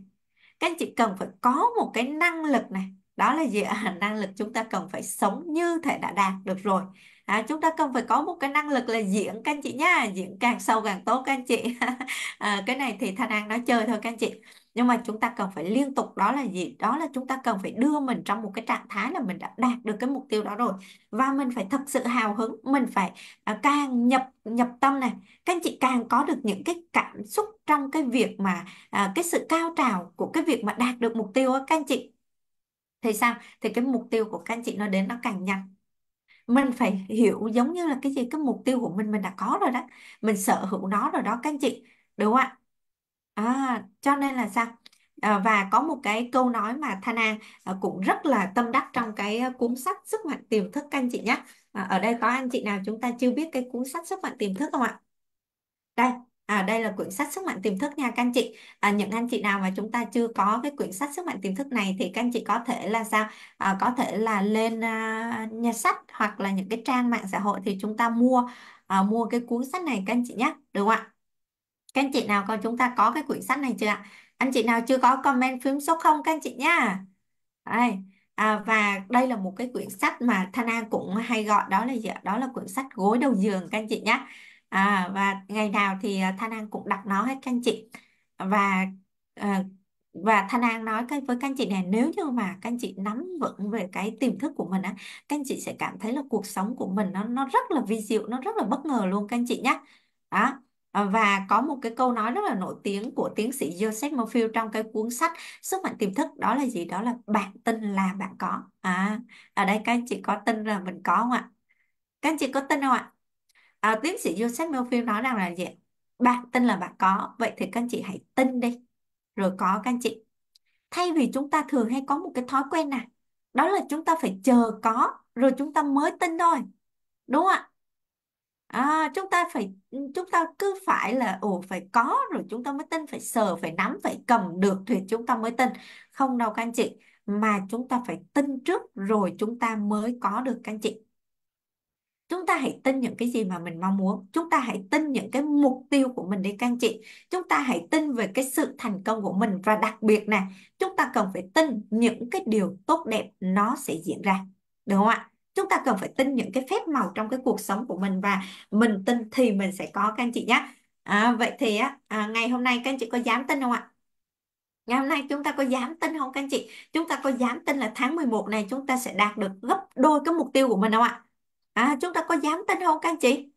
các anh chị cần phải có một cái năng lực này đó là gì à, năng lực chúng ta cần phải sống như thể đã đạt được rồi à, chúng ta cần phải có một cái năng lực là diễn các anh chị nhá diễn càng sâu càng tốt các anh chị à, cái này thì thanh an nói chơi thôi các anh chị nhưng mà chúng ta cần phải liên tục đó là gì đó là chúng ta cần phải đưa mình trong một cái trạng thái là mình đã đạt được cái mục tiêu đó rồi và mình phải thật sự hào hứng mình phải à, càng nhập nhập tâm này các anh chị càng có được những cái cảm xúc trong cái việc mà à, cái sự cao trào của cái việc mà đạt được mục tiêu đó, các anh chị thì sao thì cái mục tiêu của các anh chị nó đến nó càng nhanh mình phải hiểu giống như là cái gì cái mục tiêu của mình mình đã có rồi đó mình sở hữu nó rồi đó các anh chị đúng không ạ À, cho nên là sao? À, và có một cái câu nói mà Thana à, ờ, cũng rất là tâm đắc trong cái à, cuốn sách Sức mạnh tiềm thức các anh chị nhé. À, ở đây có anh chị nào chúng ta chưa biết cái cuốn sách Sức mạnh tiềm thức không ạ? Đây, à, đây là quyển sách Sức mạnh tiềm thức nha các anh chị. À, những anh chị nào mà chúng ta chưa có cái quyển sách Sức mạnh tiềm thức này thì các anh chị có thể là sao? À, có thể là lên à, nhà sách hoặc là những cái trang mạng xã hội thì chúng ta mua à, mua cái cuốn sách này các anh chị nhé. Được không ạ? Các anh chị nào con chúng ta có cái quyển sách này chưa ạ? Anh chị nào chưa có comment phím số 0 các anh chị nhá. Đây. À, và đây là một cái quyển sách mà thanh an cũng hay gọi đó là gì ạ? Đó là quyển sách gối đầu giường các anh chị nhé. À, và ngày nào thì à, thanh an cũng đặt nó hết các anh chị. Và à, và Thanh An nói cái với các anh chị này nếu như mà các anh chị nắm vững về cái tiềm thức của mình á các anh chị sẽ cảm thấy là cuộc sống của mình nó nó rất là vi diệu nó rất là bất ngờ luôn các anh chị nhé đó Ờ, và có một cái câu nói rất là nổi tiếng của tiến sĩ Joseph Murphy trong cái cuốn sách sức mạnh tiềm thức đó là gì đó là bạn tin là bạn có à ở à, đây các anh chị có tin là mình có không ạ các anh chị có tin không ạ à, tiến sĩ Joseph Murphy nói rằng là gì bạn tin là bạn có vậy thì các anh chị hãy tin đi rồi có các anh chị thay vì chúng ta thường hay có một cái thói quen nào đó là chúng ta phải chờ có rồi chúng ta mới tin thôi đúng không ạ À, chúng ta phải chúng ta cứ phải là ồ phải có rồi chúng ta mới tin phải sờ phải nắm phải cầm được thì chúng ta mới tin không đâu các anh chị mà chúng ta phải tin trước rồi chúng ta mới có được các anh chị chúng ta hãy tin những cái gì mà mình mong muốn chúng ta hãy tin những cái mục tiêu của mình đi các anh chị chúng ta hãy tin về cái sự thành công của mình và đặc biệt nè chúng ta cần phải tin những cái điều tốt đẹp nó sẽ diễn ra đúng không ạ chúng ta cần phải tin những cái phép màu trong cái cuộc sống của mình và mình tin thì mình sẽ có các anh chị nhé à, vậy thì á à, ngày hôm nay các anh chị có dám tin không ạ ngày hôm nay chúng ta có dám tin không các anh chị chúng ta có dám tin là tháng 11 này chúng ta sẽ đạt được gấp đôi cái mục tiêu của mình không ạ à, chúng ta có dám tin không các anh chị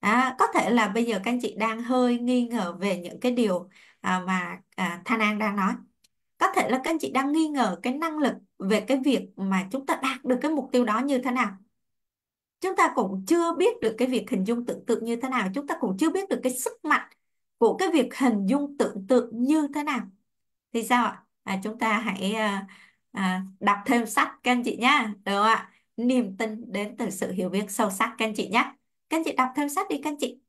à, có thể là bây giờ các anh chị đang hơi nghi ngờ về những cái điều à, mà à, Than An đang nói có thể là các anh chị đang nghi ngờ cái năng lực về cái việc mà chúng ta đạt được cái mục tiêu đó như thế nào chúng ta cũng chưa biết được cái việc hình dung tưởng tượng như thế nào chúng ta cũng chưa biết được cái sức mạnh của cái việc hình dung tưởng tượng như thế nào thì sao ạ à, chúng ta hãy à, à, đọc thêm sách các anh chị nhá được ạ niềm tin đến từ sự hiểu biết sâu sắc các anh chị nhé các anh chị đọc thêm sách đi các anh chị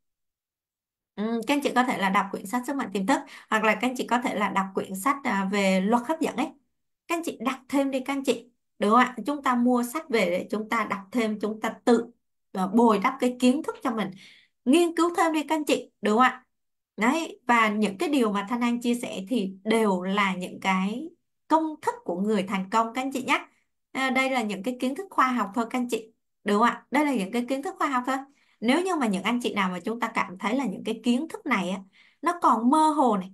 ừ, các anh chị có thể là đọc quyển sách sức mạnh tiềm thức hoặc là các anh chị có thể là đọc quyển sách à, về luật hấp dẫn ấy các anh chị đọc thêm đi các anh chị được không ạ chúng ta mua sách về để chúng ta đọc thêm chúng ta tự ờ, bồi đắp cái kiến thức cho mình nghiên cứu thêm đi các anh chị đúng không ạ đấy và những cái điều mà Thanh An chia sẻ thì đều là những cái công thức của người thành công các anh chị nhé à, đây là những cái kiến thức khoa học thôi các anh chị đúng không ạ đây là những cái kiến thức khoa học thôi nếu như mà những anh chị nào mà chúng ta cảm thấy là những cái kiến thức này á, nó còn mơ hồ này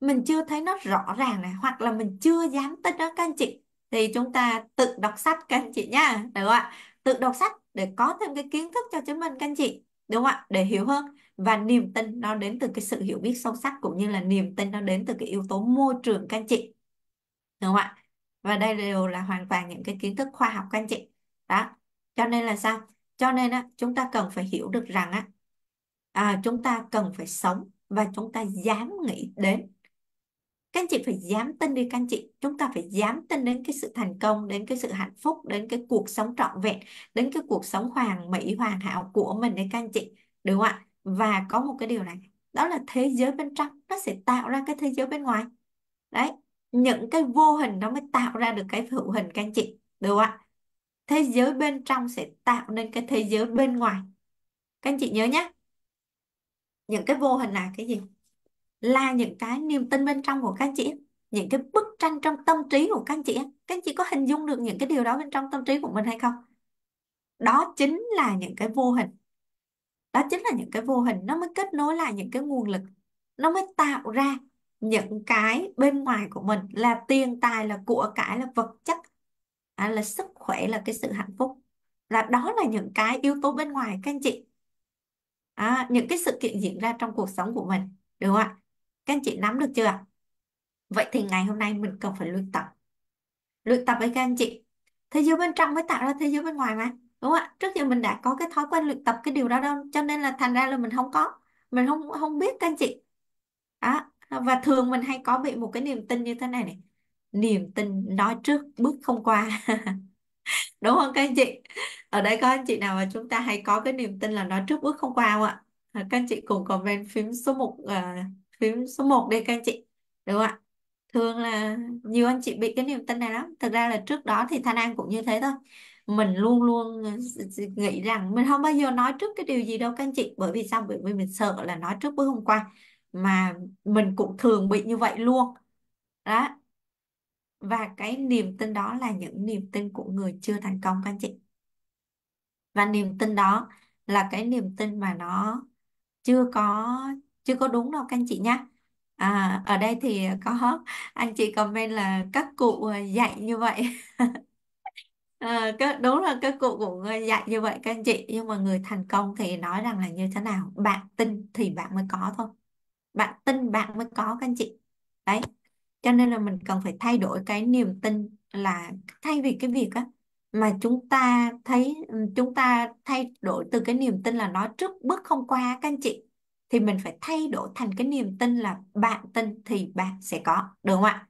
mình chưa thấy nó rõ ràng này hoặc là mình chưa dám tin đó các anh chị thì chúng ta tự đọc sách các anh chị nhá được không ạ tự đọc sách để có thêm cái kiến thức cho chính mình các anh chị đúng không ạ để hiểu hơn và niềm tin nó đến từ cái sự hiểu biết sâu sắc cũng như là niềm tin nó đến từ cái yếu tố môi trường các anh chị đúng không ạ và đây đều là hoàn toàn những cái kiến thức khoa học các anh chị đó cho nên là sao cho nên á, chúng ta cần phải hiểu được rằng á à, chúng ta cần phải sống và chúng ta dám nghĩ đến các anh chị phải dám tin đi các anh chị chúng ta phải dám tin đến cái sự thành công đến cái sự hạnh phúc đến cái cuộc sống trọn vẹn đến cái cuộc sống hoàn mỹ hoàn hảo của mình đấy các anh chị được không ạ và có một cái điều này đó là thế giới bên trong nó sẽ tạo ra cái thế giới bên ngoài đấy những cái vô hình nó mới tạo ra được cái hữu hình các anh chị được không ạ thế giới bên trong sẽ tạo nên cái thế giới bên ngoài các anh chị nhớ nhé những cái vô hình là cái gì là những cái niềm tin bên trong của các anh chị những cái bức tranh trong tâm trí của các anh chị các anh chị có hình dung được những cái điều đó bên trong tâm trí của mình hay không đó chính là những cái vô hình đó chính là những cái vô hình nó mới kết nối lại những cái nguồn lực nó mới tạo ra những cái bên ngoài của mình là tiền tài là của cải là vật chất à, là sức khỏe là cái sự hạnh phúc là đó là những cái yếu tố bên ngoài các anh chị à, những cái sự kiện diễn ra trong cuộc sống của mình được không ạ các anh chị nắm được chưa? Vậy thì ngày hôm nay mình cần phải luyện tập. Luyện tập với các anh chị. Thế giới bên trong mới tạo ra thế giới bên ngoài mà. Đúng không ạ? Trước giờ mình đã có cái thói quen luyện tập cái điều đó đâu. Cho nên là thành ra là mình không có. Mình không không biết các anh chị. Đó. Và thường mình hay có bị một cái niềm tin như thế này này. Niềm tin nói trước bước không qua. Đúng không các anh chị? Ở đây có anh chị nào mà chúng ta hay có cái niềm tin là nói trước bước không qua không ạ? Các anh chị cùng comment phím số 1 uh, ờ, phím số 1 đi các anh chị đúng không ạ thường là nhiều anh chị bị cái niềm tin này lắm thực ra là trước đó thì Thanh An cũng như thế thôi mình luôn luôn ờ, nghĩ rằng mình không bao giờ nói trước cái điều gì đâu các anh chị bởi vì sao bởi vì mình sợ là nói trước bữa hôm qua mà mình cũng thường bị như vậy luôn đó và cái niềm tin đó là những niềm tin của người chưa thành công các anh chị và niềm tin đó là cái niềm tin mà nó chưa có chưa có đúng đâu các anh chị nhé à, ở đây thì có anh chị comment là các cụ ờ, dạy như vậy à, đúng là các cụ cũng ờ, dạy như vậy các anh chị nhưng mà người thành công thì nói rằng là như thế nào bạn tin thì bạn mới có thôi bạn tin bạn mới có các anh chị đấy cho nên là mình cần phải thay đổi cái niềm tin là thay vì cái việc á mà chúng ta thấy ừ, chúng ta thay đổi từ cái niềm tin là nói trước bước không qua các anh chị thì mình phải thay đổi thành cái niềm tin là bạn tin thì bạn sẽ có được không ạ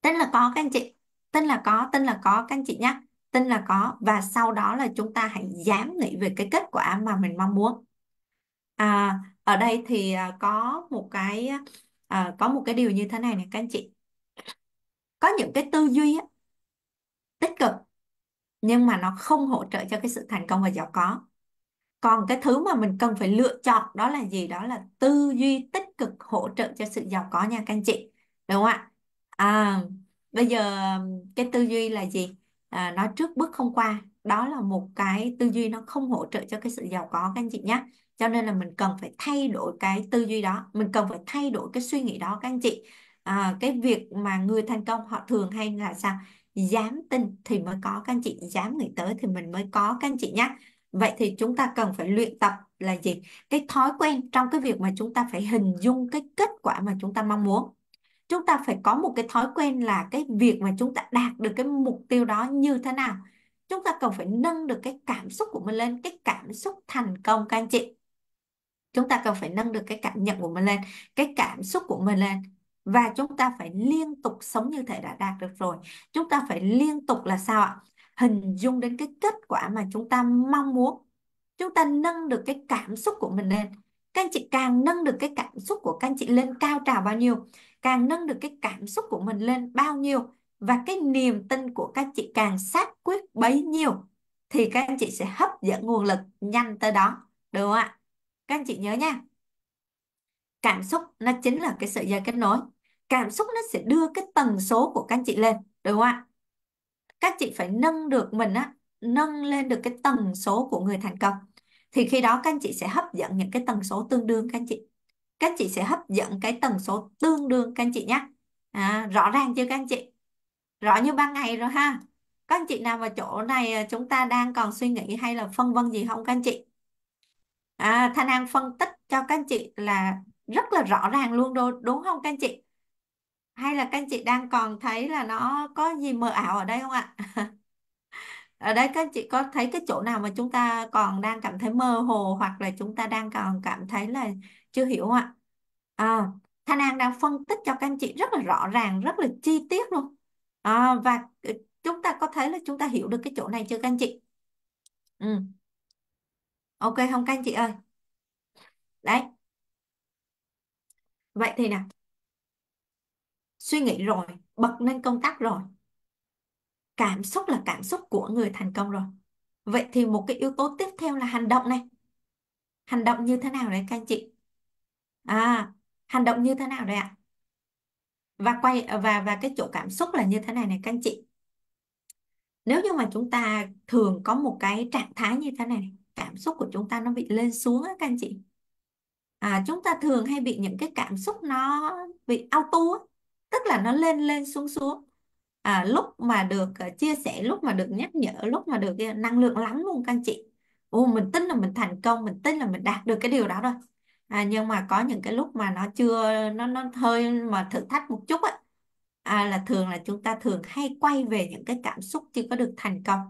tin là có các anh chị tin là có tin là có các anh chị nhé tin là có và sau đó là chúng ta hãy dám nghĩ về cái kết quả mà mình mong muốn à, ở đây thì à, có một cái à, có một cái điều như thế này này các anh chị có những cái tư duy á, tích cực nhưng mà nó không hỗ trợ cho cái sự thành công và giàu có còn cái thứ mà mình cần phải lựa chọn đó là gì đó là tư duy tích cực hỗ trợ cho sự giàu có nha các anh chị đúng không ạ à, bây giờ cái tư duy là gì à, nói trước bước không qua đó là một cái tư duy nó không hỗ trợ cho cái sự giàu có các anh chị nhé cho nên là mình cần phải thay đổi cái tư duy đó mình cần phải thay đổi cái suy nghĩ đó các anh chị à, cái việc mà người thành công họ thường hay là sao dám tin thì mới có các anh chị dám nghĩ tới thì mình mới có các anh chị nhé Vậy thì chúng ta cần phải luyện tập là gì? Cái thói quen trong cái việc mà chúng ta phải hình dung cái kết quả mà chúng ta mong muốn. Chúng ta phải có một cái thói quen là cái việc mà chúng ta đạt được cái mục tiêu đó như thế nào. Chúng ta cần phải nâng được cái cảm xúc của mình lên, cái cảm xúc thành công các anh chị. Chúng ta cần phải nâng được cái cảm nhận của mình lên, cái cảm xúc của mình lên và chúng ta phải liên tục sống như thể đã đạt được rồi. Chúng ta phải liên tục là sao ạ? hình dung đến cái kết quả mà chúng ta mong muốn chúng ta nâng được cái cảm xúc của mình lên các anh chị càng nâng được cái cảm xúc của các anh chị lên cao trào bao nhiêu càng nâng được cái cảm xúc của mình lên bao nhiêu và cái niềm tin của các anh chị càng xác quyết bấy nhiêu thì các anh chị sẽ hấp dẫn nguồn lực nhanh tới đó được không ạ các anh chị nhớ nha cảm xúc nó chính là cái sợi dây kết nối cảm xúc nó sẽ đưa cái tần số của các anh chị lên được không ạ các chị phải nâng được mình á nâng lên được cái tần số của người thành công thì khi đó các anh chị sẽ hấp dẫn những cái tần số tương đương các anh chị các anh chị sẽ hấp dẫn cái tần số tương đương các anh chị nhé à, rõ ràng chưa các anh chị rõ như ban ngày rồi ha các anh chị nào vào chỗ này à, chúng ta đang còn suy nghĩ hay là phân vân gì không các anh chị à, Thanh An phân tích cho các anh chị là rất là rõ ràng luôn đô, đúng không các anh chị hay là các anh chị đang còn thấy là nó có gì mờ ảo ở đây không ạ ở đây các anh chị có thấy cái chỗ nào mà chúng ta còn đang cảm thấy mơ hồ hoặc là chúng ta đang còn cảm thấy là chưa hiểu ạ à, Thanh An đang phân tích cho các anh chị rất là rõ ràng rất là chi tiết luôn à, và ừ, chúng ta có thấy là chúng ta hiểu được cái chỗ này chưa các anh chị ừ. ok không các anh chị ơi đấy vậy thì nào suy nghĩ rồi bật lên công tác rồi cảm xúc là cảm xúc của người thành công rồi vậy thì một cái yếu tố tiếp theo là hành động này hành động như thế nào đấy các anh chị à hành động như thế nào đấy ạ và quay và và cái chỗ cảm xúc là như thế này này các anh chị nếu như mà chúng ta thường có một cái trạng thái như thế này cảm xúc của chúng ta nó bị lên xuống á các anh chị à, chúng ta thường hay bị những cái cảm xúc nó bị auto tức là nó lên lên xuống xuống à, lúc mà được ờ, chia sẻ lúc mà được nhắc nhở lúc mà được ờ, năng lượng lắm luôn các anh chị Ồ, mình tin là mình thành công mình tin là mình đạt được cái điều đó rồi à, nhưng mà có những cái lúc mà nó chưa nó nó hơi mà thử thách một chút á à, là thường là chúng ta thường hay quay về những cái cảm xúc chưa có được thành công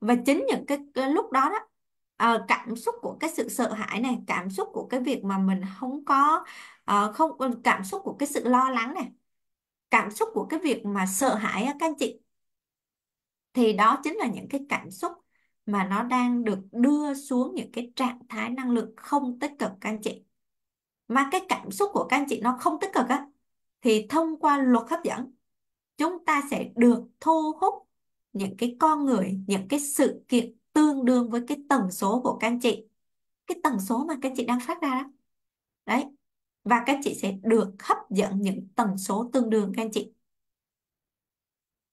và chính những cái, cái lúc đó đó à, cảm xúc của cái sự sợ hãi này cảm xúc của cái việc mà mình không có à, không cảm xúc của cái sự lo lắng này cảm xúc của cái việc mà sợ hãi á, các anh chị thì đó chính là những cái cảm xúc mà nó đang được đưa xuống những cái trạng thái năng lượng không tích cực các anh chị mà cái cảm xúc của các anh chị nó không tích cực á thì thông qua luật hấp dẫn chúng ta sẽ được thu hút những cái con người những cái sự kiện tương đương với cái tần số của các anh chị cái tần số mà các anh chị đang phát ra đó đấy và các chị sẽ được hấp dẫn những tần số tương đương các anh chị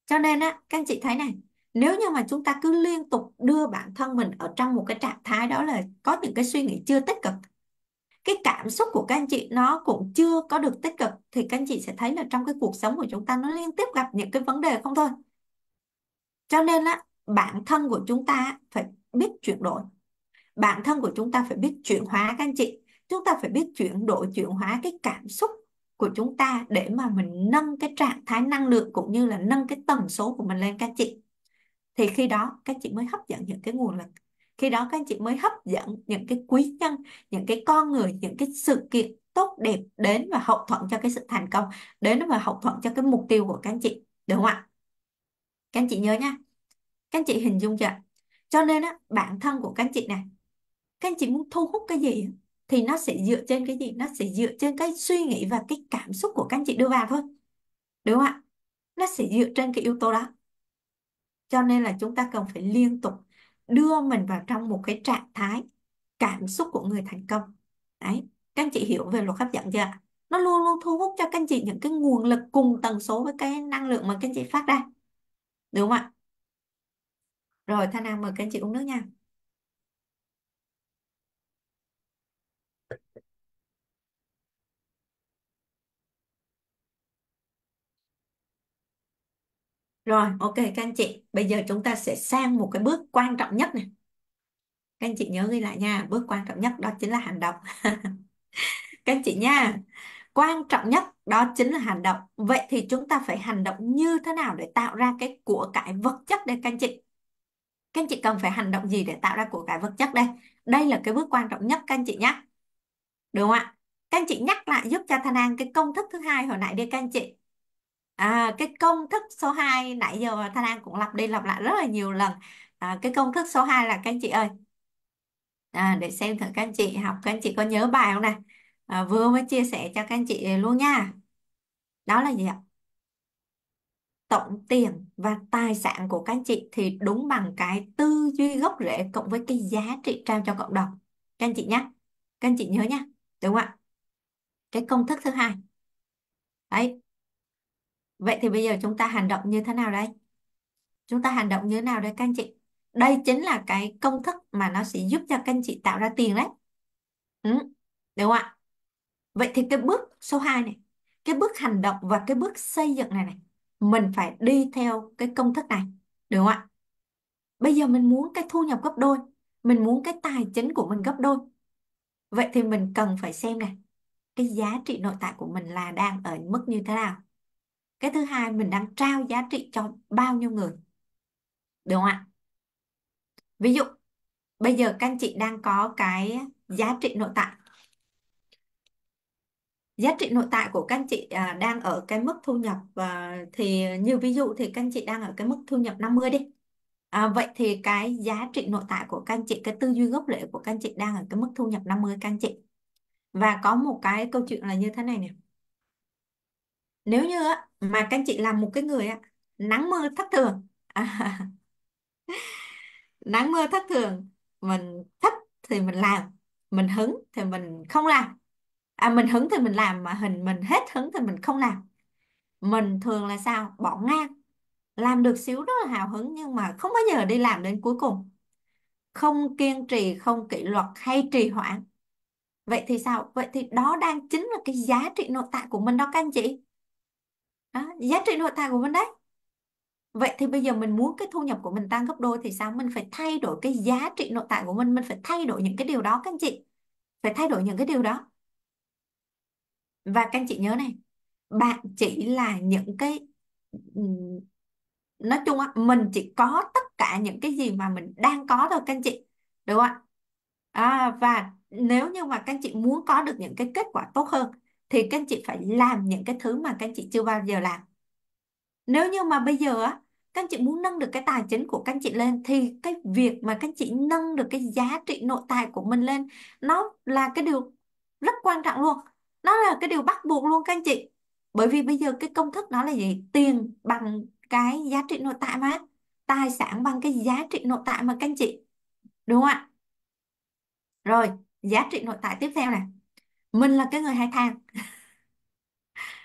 cho nên á các anh chị thấy này nếu như mà chúng ta cứ liên tục đưa bản thân mình ở trong một cái trạng thái đó là có những cái suy nghĩ chưa tích cực cái cảm xúc của các anh chị nó cũng chưa có được tích cực thì các anh chị sẽ thấy là trong cái cuộc sống của chúng ta nó liên tiếp gặp những cái vấn đề không thôi cho nên á bản thân của chúng ta phải biết chuyển đổi bản thân của chúng ta phải biết chuyển hóa các anh chị chúng ta phải biết chuyển đổi chuyển hóa cái cảm xúc của chúng ta để mà mình nâng cái trạng thái năng lượng cũng như là nâng cái tần số của mình lên các chị thì khi đó các chị mới hấp dẫn những cái nguồn lực khi đó các chị mới hấp dẫn những cái quý nhân những cái con người những cái sự kiện tốt đẹp đến và hậu thuẫn cho cái sự thành công đến và hậu thuẫn cho cái mục tiêu của các chị đúng không ạ các anh chị nhớ nha các anh chị hình dung chưa cho nên á bản thân của các anh chị này các anh chị muốn thu hút cái gì thì nó sẽ dựa trên cái gì nó sẽ dựa trên cái suy nghĩ và cái cảm xúc của các anh chị đưa vào thôi đúng không ạ nó sẽ dựa trên cái yếu tố đó cho nên là chúng ta cần phải liên tục đưa mình vào trong một cái trạng thái cảm xúc của người thành công đấy các anh chị hiểu về luật hấp dẫn chưa ạ nó luôn luôn thu hút cho các anh chị những cái nguồn lực cùng tần số với cái năng lượng mà các anh chị phát ra đúng không ạ rồi thanh an mời các anh chị uống nước nha Rồi, ok các anh chị. Bây giờ chúng ta sẽ sang một cái bước quan trọng nhất này. Các anh chị nhớ ghi lại nha. Bước quan trọng nhất đó chính là hành động. các anh chị nha. Quan trọng nhất đó chính là hành động. Vậy thì chúng ta phải hành động như thế nào để tạo ra cái của cải vật chất đây các anh chị? Các anh chị cần phải hành động gì để tạo ra của cải vật chất đây? Đây là cái bước quan trọng nhất các anh chị nhé. Đúng không ạ? Các anh chị nhắc lại giúp cho Thanh An cái công thức thứ hai hồi nãy đi các anh chị À, cái công thức số 2 nãy giờ Thanh An cũng lặp đi lặp lại rất là nhiều lần. À, cái công thức số 2 là các anh chị ơi. À, để xem thử các anh chị học các anh chị có nhớ bài không nè. À, vừa mới chia sẻ cho các anh chị luôn nha. Đó là gì ạ? Tổng tiền và tài sản của các anh chị thì đúng bằng cái tư duy gốc rễ cộng với cái giá trị trao cho cộng đồng. Các anh chị nhé. Các anh chị nhớ nha. Đúng không ạ? Cái công thức thứ hai. Đấy, Vậy thì bây giờ chúng ta hành động như thế nào đây? Chúng ta hành động như thế nào đây các anh chị? Đây chính là cái công thức mà nó sẽ giúp cho các anh chị tạo ra tiền đấy. Ừ, đúng không ạ? Vậy thì cái bước số 2 này, cái bước hành động và cái bước xây dựng này này, mình phải đi theo cái công thức này, đúng không ạ? Bây giờ mình muốn cái thu nhập gấp đôi, mình muốn cái tài chính của mình gấp đôi. Vậy thì mình cần phải xem này, cái giá trị nội tại của mình là đang ở mức như thế nào cái thứ hai mình đang trao giá trị cho bao nhiêu người được không ạ ví dụ bây giờ các anh chị đang có cái giá trị nội tại giá trị nội tại của các anh chị à, đang ở cái mức thu nhập à, thì như ví dụ thì các anh chị đang ở cái mức thu nhập 50 đi à, vậy thì cái giá trị nội tại của các anh chị cái tư duy gốc rễ của các anh chị đang ở cái mức thu nhập 50 các anh chị và có một cái câu chuyện là như thế này nè nếu như á mà các anh chị làm một cái người á nắng mưa thất thường à, nắng mưa thất thường mình thích thì mình làm mình hứng thì mình không làm à mình hứng thì mình làm mà hình mình hết hứng thì mình không làm mình thường là sao bỏ ngang làm được xíu rất là hào hứng nhưng mà không bao giờ đi làm đến cuối cùng không kiên trì không kỷ luật hay trì hoãn vậy thì sao vậy thì đó đang chính là cái giá trị nội tại của mình đó các anh chị đó, giá trị nội tại của mình đấy vậy thì bây giờ mình muốn cái thu nhập của mình tăng gấp đôi thì sao mình phải thay đổi cái giá trị nội tại của mình mình phải thay đổi những cái điều đó các anh chị phải thay đổi những cái điều đó và các anh chị nhớ này bạn chỉ là những cái nói chung á mình chỉ có tất cả những cái gì mà mình đang có thôi các anh chị được không ạ à, và nếu như mà các anh chị muốn có được những cái kết quả tốt hơn thì các anh chị phải làm những cái thứ mà các anh chị chưa bao giờ làm nếu như mà bây giờ á các anh chị muốn nâng được cái tài chính của các anh chị lên thì cái việc mà các anh chị nâng được cái giá trị nội tại của mình lên nó là cái điều rất quan trọng luôn nó là cái điều bắt buộc luôn các anh chị bởi vì bây giờ cái công thức nó là gì tiền bằng cái giá trị nội tại mà tài sản bằng cái giá trị nội tại mà các anh chị đúng không ạ rồi giá trị nội tại tiếp theo này mình là cái người hay than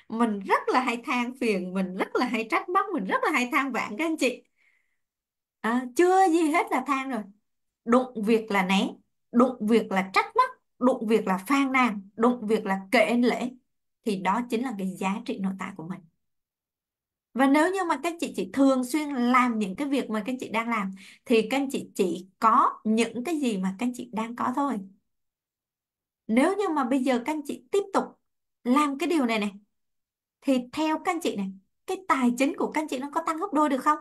mình rất là hay than phiền mình rất là hay trách móc mình rất là hay than vãn các anh chị à, chưa gì hết là than rồi đụng việc là né đụng việc là trách móc đụng việc là phàn nàn đụng việc là kể lễ thì đó chính là cái giá trị nội tại của mình và nếu như mà các chị chỉ thường xuyên làm những cái việc mà các chị đang làm thì các chị chỉ có những cái gì mà các chị đang có thôi nếu như mà bây giờ các anh chị tiếp tục làm cái điều này này thì theo các anh chị này cái tài chính của các anh chị nó có tăng gấp đôi được không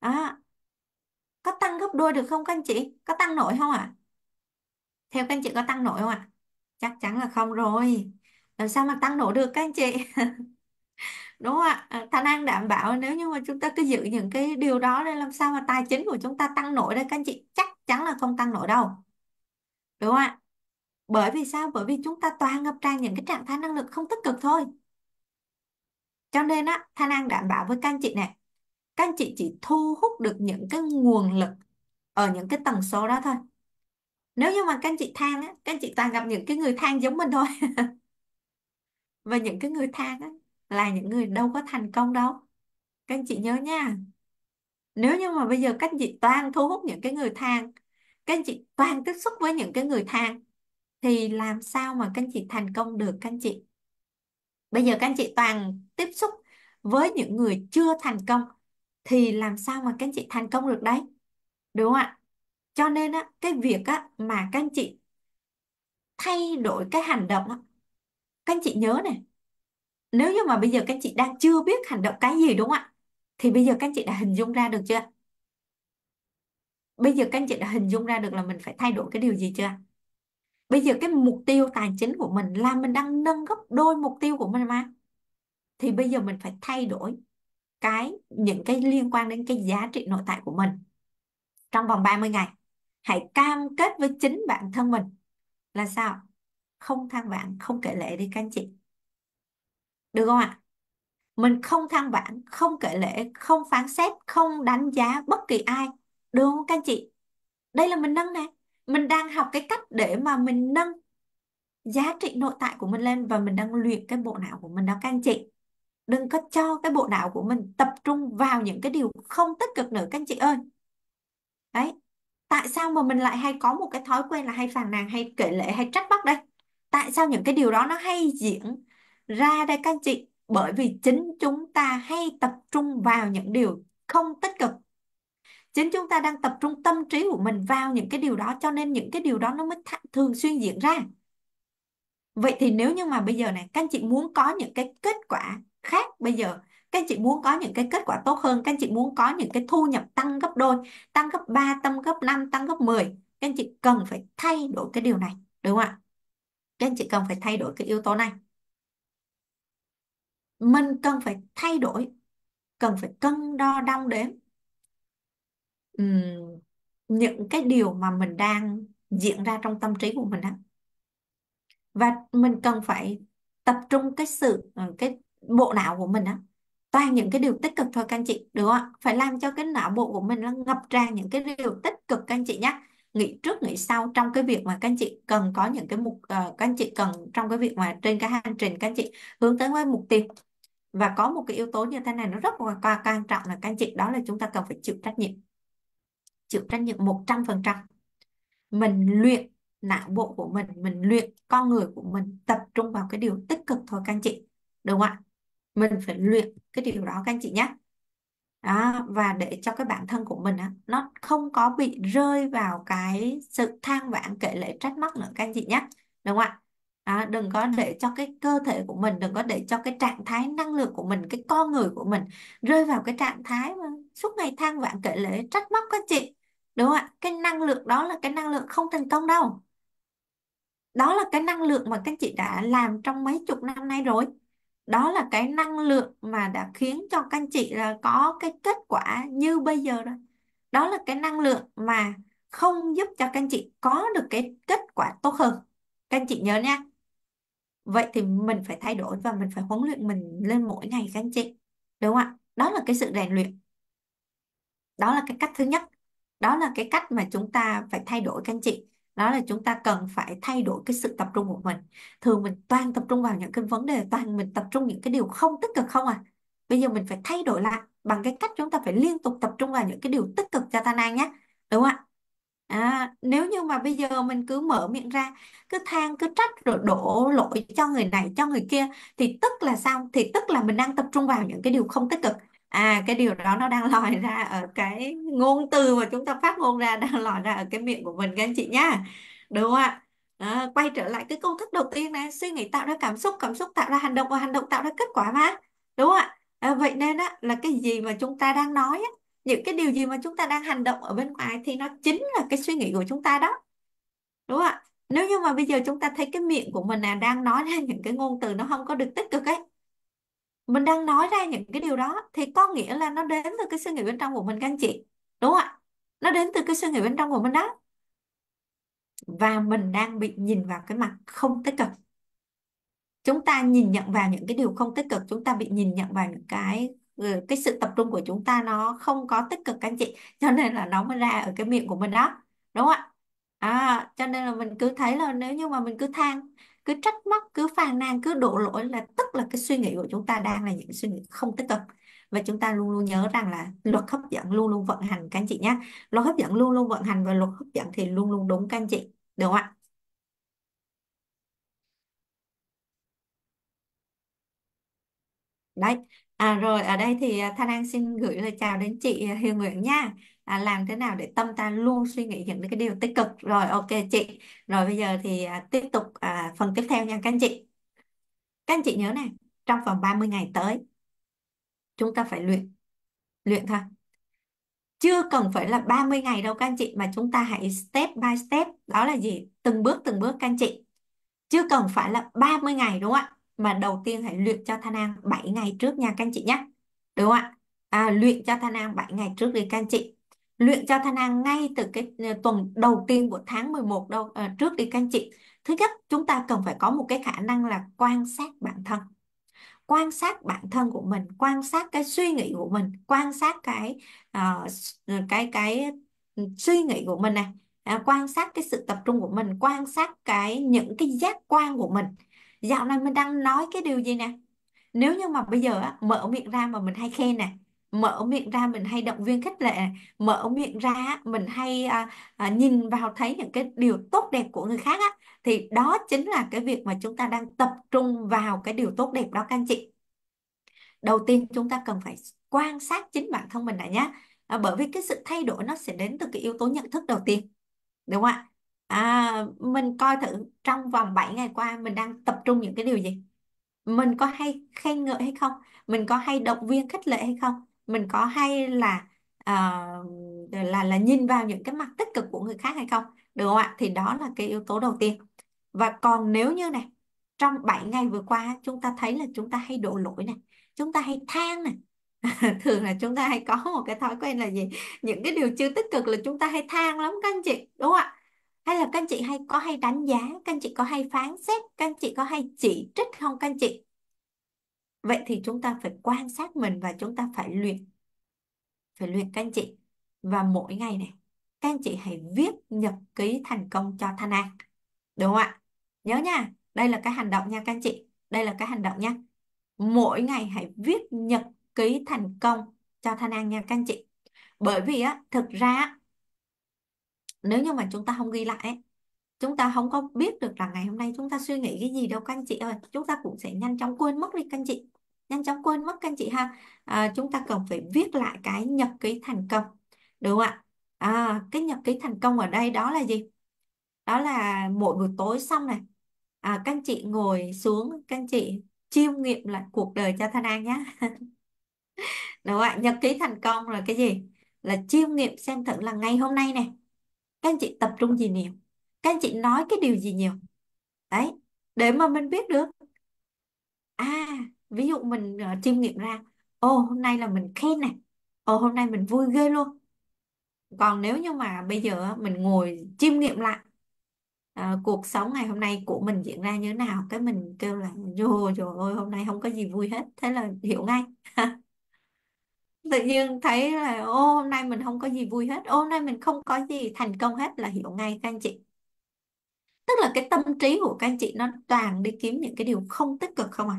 à, có tăng gấp đôi được không các anh chị có tăng nổi không ạ à? theo các anh chị có tăng nổi không ạ à? chắc chắn là không rồi làm sao mà tăng nổi được các anh chị đúng không ạ à, thanh an đảm bảo nếu như mà chúng ta cứ giữ những cái điều đó để làm sao mà tài chính của chúng ta tăng nổi đây các anh chị chắc chắn là không tăng nổi đâu đúng không ạ bởi vì sao bởi vì chúng ta toàn ngập tràn những cái trạng thái năng lượng không tích cực thôi cho nên á thanh an đảm bảo với các anh chị này các anh chị chỉ thu hút được những cái nguồn lực ở những cái tần số đó thôi nếu như mà các anh chị than á các anh chị toàn gặp những cái người than giống mình thôi và những cái người than á là những người đâu có thành công đâu các anh chị nhớ nha nếu như mà bây giờ các anh chị toàn thu hút những cái người than các anh chị toàn tiếp xúc với những cái người than thì làm sao mà các anh chị thành công được các anh chị bây giờ các anh chị toàn tiếp xúc với những người chưa thành công thì làm sao mà các anh chị thành công được đấy đúng không ạ cho nên á cái việc á mà các anh chị thay đổi cái hành động á các anh chị nhớ này nếu như mà bây giờ các anh chị đang chưa biết hành động cái gì đúng không ạ thì bây giờ các anh chị đã hình dung ra được chưa bây giờ các anh chị đã hình dung ra được là mình phải thay đổi cái điều gì chưa bây giờ cái mục tiêu tài chính của mình là mình đang nâng gấp đôi mục tiêu của mình mà thì bây giờ mình phải thay đổi cái những cái liên quan đến cái giá trị nội tại của mình trong vòng 30 ngày hãy cam kết với chính bản thân mình là sao không than vãn không kể lễ đi các anh chị được không ạ mình không than vãn không kể lễ không phán xét không đánh giá bất kỳ ai được không các anh chị đây là mình nâng này mình đang học cái cách để mà mình nâng giá trị nội tại của mình lên và mình đang luyện cái bộ não của mình đó các anh chị đừng có cho cái bộ não của mình tập trung vào những cái điều không tích cực nữa các anh chị ơi đấy tại sao mà mình lại hay có một cái thói quen là hay phàn nàn hay kể lệ hay trách móc đây tại sao những cái điều đó nó hay diễn ra đây các anh chị bởi vì chính chúng ta hay tập trung vào những điều không tích cực chính chúng ta đang tập trung tâm trí của mình vào những cái điều đó cho nên những cái điều đó nó mới th- thường xuyên diễn ra vậy thì nếu như mà bây giờ này các anh chị muốn có những cái kết quả khác bây giờ các anh chị muốn có những cái kết quả tốt hơn các anh chị muốn có những cái thu nhập tăng gấp đôi tăng gấp 3 tăng gấp 5 tăng gấp 10 các anh chị cần phải thay đổi cái điều này đúng không ạ các anh chị cần phải thay đổi cái yếu tố này mình cần phải thay đổi cần phải cân đo đong đếm ừm, những cái điều mà mình đang diễn ra trong tâm trí của mình á và mình cần phải tập trung cái sự ờ, cái bộ não của mình á toàn những cái điều tích cực thôi các anh chị được không phải làm cho cái não bộ của mình nó ngập tràn những cái điều tích cực các anh chị nhé nghĩ trước nghĩ sau trong cái việc mà các anh chị cần có những cái mục uh, các anh chị cần trong cái việc mà trên cái hành trình các anh chị hướng tới với mục tiêu và có một cái yếu tố như thế này nó rất là quan trọng là các anh chị đó là chúng ta cần phải chịu trách nhiệm chịu trách nhiệm 100%. Mình luyện não bộ của mình, mình luyện con người của mình tập trung vào cái điều tích cực thôi các anh chị. Đúng không ạ? Mình phải luyện cái điều đó các anh chị nhé. Đó, và để cho cái bản thân của mình á, nó không có bị rơi vào cái sự than vãn kể lệ trách móc nữa các anh chị nhé. Đúng không ạ? À, đừng có để cho cái cơ thể của mình đừng có để cho cái trạng thái năng lượng của mình cái con người của mình rơi vào cái trạng thái mà suốt ngày than vãn kể lễ trách móc các chị đúng không ạ cái năng lượng đó là cái năng lượng không thành công đâu đó là cái năng lượng mà các anh chị đã làm trong mấy chục năm nay rồi đó là cái năng lượng mà đã khiến cho các anh chị là có cái kết quả như bây giờ đó đó là cái năng lượng mà không giúp cho các anh chị có được cái kết quả tốt hơn các anh chị nhớ nha vậy thì mình phải thay đổi và mình phải huấn luyện mình lên mỗi ngày các anh chị đúng không ạ đó là cái sự rèn luyện đó là cái cách thứ nhất đó là cái cách mà chúng ta phải thay đổi các anh chị đó là chúng ta cần phải thay đổi cái sự tập trung của mình thường mình toàn tập trung vào những cái vấn đề toàn mình tập trung những cái điều không tích cực không à bây giờ mình phải thay đổi lại bằng cái cách chúng ta phải liên tục tập trung vào những cái điều tích cực cho ta năng nhé đúng không ạ à, nếu như mà bây giờ mình cứ mở miệng ra cứ than cứ trách rồi đổ lỗi cho người này cho người kia thì tức là sao thì tức là mình đang tập trung vào những cái điều không tích cực à cái điều đó nó đang lòi ra ở cái ngôn từ mà chúng ta phát ngôn ra đang lòi ra ở cái miệng của mình các anh chị nhá đúng không ạ à, quay trở lại cái công thức đầu tiên này suy nghĩ tạo ra cảm xúc cảm xúc tạo ra hành động và hành động tạo ra kết quả mà đúng không ạ à, vậy nên á, là cái gì mà chúng ta đang nói á, những cái điều gì mà chúng ta đang hành động ở bên ngoài thì nó chính là cái suy nghĩ của chúng ta đó đúng không ạ nếu như mà bây giờ chúng ta thấy cái miệng của mình là đang nói ra những cái ngôn từ nó không có được tích cực ấy mình đang nói ra những cái điều đó thì có nghĩa là nó đến từ cái suy nghĩ bên trong của mình các anh chị đúng không ạ nó đến từ cái suy nghĩ bên trong của mình đó và mình đang bị nhìn vào cái mặt không tích cực chúng ta nhìn nhận vào những cái điều không tích cực chúng ta bị nhìn nhận vào những cái ờ, cái sự tập trung của chúng ta nó không có tích cực các anh chị cho nên là nó mới ra ở cái miệng của mình đó đúng không ạ à, cho nên là mình cứ thấy là nếu như mà mình cứ than cứ trách móc cứ phàn nàn cứ đổ lỗi là tức là cái suy nghĩ của chúng ta đang là những suy nghĩ không tích cực và chúng ta luôn luôn nhớ rằng là luật hấp dẫn luôn luôn vận hành các anh chị nhé luật hấp dẫn luôn luôn vận hành và luật hấp dẫn thì luôn luôn đúng các anh chị được không ạ đấy à, rồi ở đây thì Thanh An xin gửi lời chào đến chị Hiền Nguyễn nha à, làm thế nào để tâm ta luôn suy nghĩ những cái điều tích cực rồi ok chị rồi bây giờ thì à, tiếp tục à, phần tiếp theo nha các anh chị các anh chị nhớ này trong vòng 30 ngày tới chúng ta phải luyện luyện thôi chưa cần phải là 30 ngày đâu các anh chị mà chúng ta hãy step by step đó là gì từng bước từng bước các anh chị chưa cần phải là 30 ngày đúng không ạ mà đầu tiên hãy luyện cho Thanh An 7 ngày trước nha các anh chị nhé đúng không ạ à, luyện cho Thanh An 7 ngày trước đi các anh chị luyện cho Thanh An ngay từ cái ờ, tuần đầu tiên của tháng 11 đâu à, trước đi các anh chị. Thứ nhất, chúng ta cần phải có một cái khả năng là quan sát bản thân. Quan sát bản thân của mình, quan sát cái suy nghĩ của mình, quan sát cái uh, cái cái suy nghĩ của mình này, à, quan sát cái sự tập trung của mình, quan sát cái những cái giác quan của mình. Dạo này mình đang nói cái điều gì nè? Nếu như mà bây giờ á, mở miệng ra mà mình hay khen nè, mở miệng ra mình hay động viên khích lệ mở miệng ra mình hay à, à, nhìn vào thấy những cái điều tốt đẹp của người khác á, thì đó chính là cái việc mà chúng ta đang tập trung vào cái điều tốt đẹp đó các anh chị đầu tiên chúng ta cần phải quan sát chính bản thân mình đã nhé à, bởi vì cái sự thay đổi nó sẽ đến từ cái yếu tố nhận thức đầu tiên đúng không ạ à, mình coi thử trong vòng 7 ngày qua mình đang tập trung những cái điều gì mình có hay khen ngợi hay không mình có hay động viên khích lệ hay không mình có hay là à, là là nhìn vào những cái mặt tích cực của người khác hay không được không ạ thì đó là cái yếu tố đầu tiên và còn nếu như này trong 7 ngày vừa qua chúng ta thấy là chúng ta hay đổ lỗi này chúng ta hay than này thường là chúng ta hay có một cái thói quen là gì những cái điều chưa tích cực là chúng ta hay than lắm các anh chị đúng không ạ hay là các anh chị hay có hay đánh giá các anh chị có hay phán xét các anh chị có hay chỉ trích không các anh chị vậy thì chúng ta phải quan sát mình và chúng ta phải luyện phải luyện các anh chị và mỗi ngày này các anh chị hãy viết nhật ký thành công cho Thanh An đúng không ạ nhớ nha đây là cái hành động nha các anh chị đây là cái hành động nha mỗi ngày hãy viết nhật ký thành công cho Thanh An nha các anh chị bởi vì á thực ra nếu như mà chúng ta không ghi lại chúng ta không có biết được là ngày hôm nay chúng ta suy nghĩ cái gì đâu các anh chị ơi chúng ta cũng sẽ nhanh chóng quên mất đi các anh chị nhanh chóng quên mất các anh chị ha à, chúng ta cần phải viết lại cái nhật ký thành công được không ạ à, cái nhật ký thành công ở đây đó là gì đó là mỗi buổi tối xong này à, các anh chị ngồi xuống các anh chị chiêm nghiệm lại cuộc đời cho Thanh An nhé đúng không ạ nhật ký thành công là cái gì là chiêm nghiệm xem thử là ngày hôm nay này các anh chị tập trung gì nhiều các anh chị nói cái điều gì nhiều đấy để mà mình biết được à ví dụ mình uh, chiêm nghiệm ra ô hôm nay là mình khen này ô ờ, hôm nay mình vui ghê luôn còn nếu như mà bây giờ mình ngồi chiêm nghiệm lại à, cuộc sống ngày hôm nay của mình diễn ra như thế nào cái mình kêu là vô trời ơi hôm nay không có gì vui hết thế là hiểu ngay tự nhiên thấy là ô hôm nay mình không có gì vui hết ô hôm nay mình không có gì thành công hết là hiểu ngay các anh chị tức là cái tâm trí của các anh chị nó toàn đi kiếm những cái điều không tích cực không à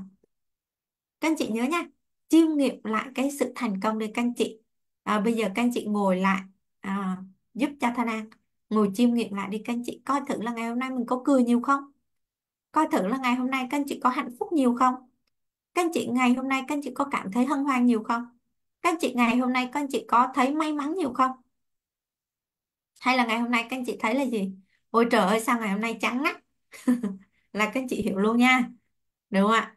các anh chị nhớ nha chiêm nghiệm lại cái sự thành công đi các anh chị à, bây giờ các anh chị ngồi lại à, giúp cho Thanh An ngồi chiêm nghiệm lại đi các anh chị coi thử là ngày hôm nay mình có cười nhiều không coi thử là ngày hôm nay các anh chị có hạnh phúc nhiều không các anh chị ngày hôm nay các anh chị có cảm thấy hân hoan nhiều không các anh chị ngày hôm nay các anh chị có thấy may mắn nhiều không hay là ngày hôm nay các anh chị thấy là gì ôi trời ơi sao ngày hôm nay trắng ngắt là các anh chị hiểu luôn nha đúng không ạ